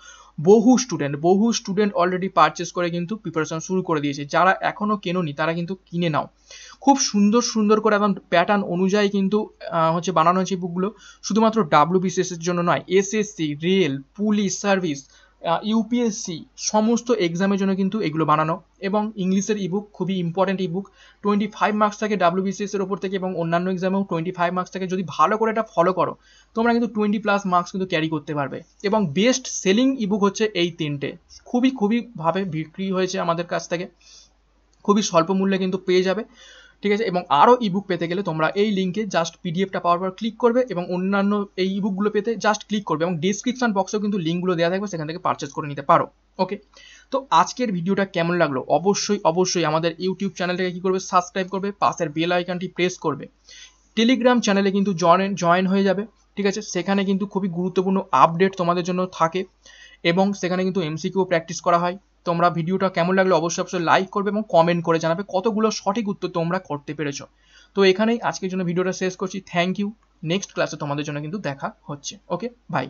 A: বহু স্টুডেন্ট বহু স্টুডেন্ট অলরেডি পারচেস করে কিন্তু প্রিপারেশন শুরু করে দিয়েছে যারা এখনও কেননি তারা কিন্তু কিনে নাও খুব সুন্দর সুন্দর করে এবং প্যাটার্ন অনুযায়ী কিন্তু হচ্ছে বানানো হয়েছে বুকগুলো শুধুমাত্র ডাব্লু বিসিএসের জন্য নয় SSC rail police service UPSC সমস্ত এক্সামের জন্য কিন্তু এগুলো বানানো এবং ইংলিশের ইবুক খুবই important ebook twenty five marks থাকে ডাব্লিউবিসিএস এর ওপর থেকে এবং অন্যান্য এক্সামেও টোয়েন্টি ফাইভ মার্কস থাকে যদি ভালো করে এটা ফলো করো তোমরা কিন্তু টোয়েন্টি প্লাস মার্কস কিন্তু ক্যারি করতে পারবে এবং বেস্ট সেলিং ইবুক হচ্ছে এই তিনটে খুবই খুবইভাবে বিক্রি হয়েছে আমাদের কাছ থেকে খুবই স্বল্প মূল্যে কিন্তু পেয়ে যাবে ঠিক আছে এবং আরও ইবুক পেতে গেলে তোমরা এই লিঙ্কে জাস্ট পিডিএফটা পাওয়ার পর ক্লিক করবে এবং অন্যান্য এই ইবুকগুলো পেতে জাস্ট ক্লিক করবে এবং ডিসক্রিপশান বক্সেও কিন্তু লিঙ্কগুলো দেওয়া থাকবে সেখান থেকে পারচেস করে নিতে পারো ওকে তো আজকের ভিডিওটা কেমন লাগলো অবশ্যই অবশ্যই আমাদের ইউটিউব চ্যানেলটাকে কী করবে সাবস্ক্রাইব করবে পাশের বেল আইকনটি প্রেস করবে টেলিগ্রাম চ্যানেলে কিন্তু জয়েন জয়েন হয়ে যাবে ঠিক আছে সেখানে কিন্তু খুবই গুরুত্বপূর্ণ আপডেট তোমাদের জন্য থাকে এবং সেখানে কিন্তু এমসিকিউ প্র্যাকটিস করা হয় তোমরা ভিডিওটা কেমন লাগলো অবশ্যই অবশ্যই লাইক করবে এবং কমেন্ট করে জানাবে কতগুলো সঠিক উত্তর তোমরা করতে পেরেছো তো এখানেই আজকের জন্য ভিডিওটা শেষ করছি থ্যাংক ইউ নেক্সট ক্লাসে তোমাদের জন্য কিন্তু দেখা হচ্ছে ওকে বাই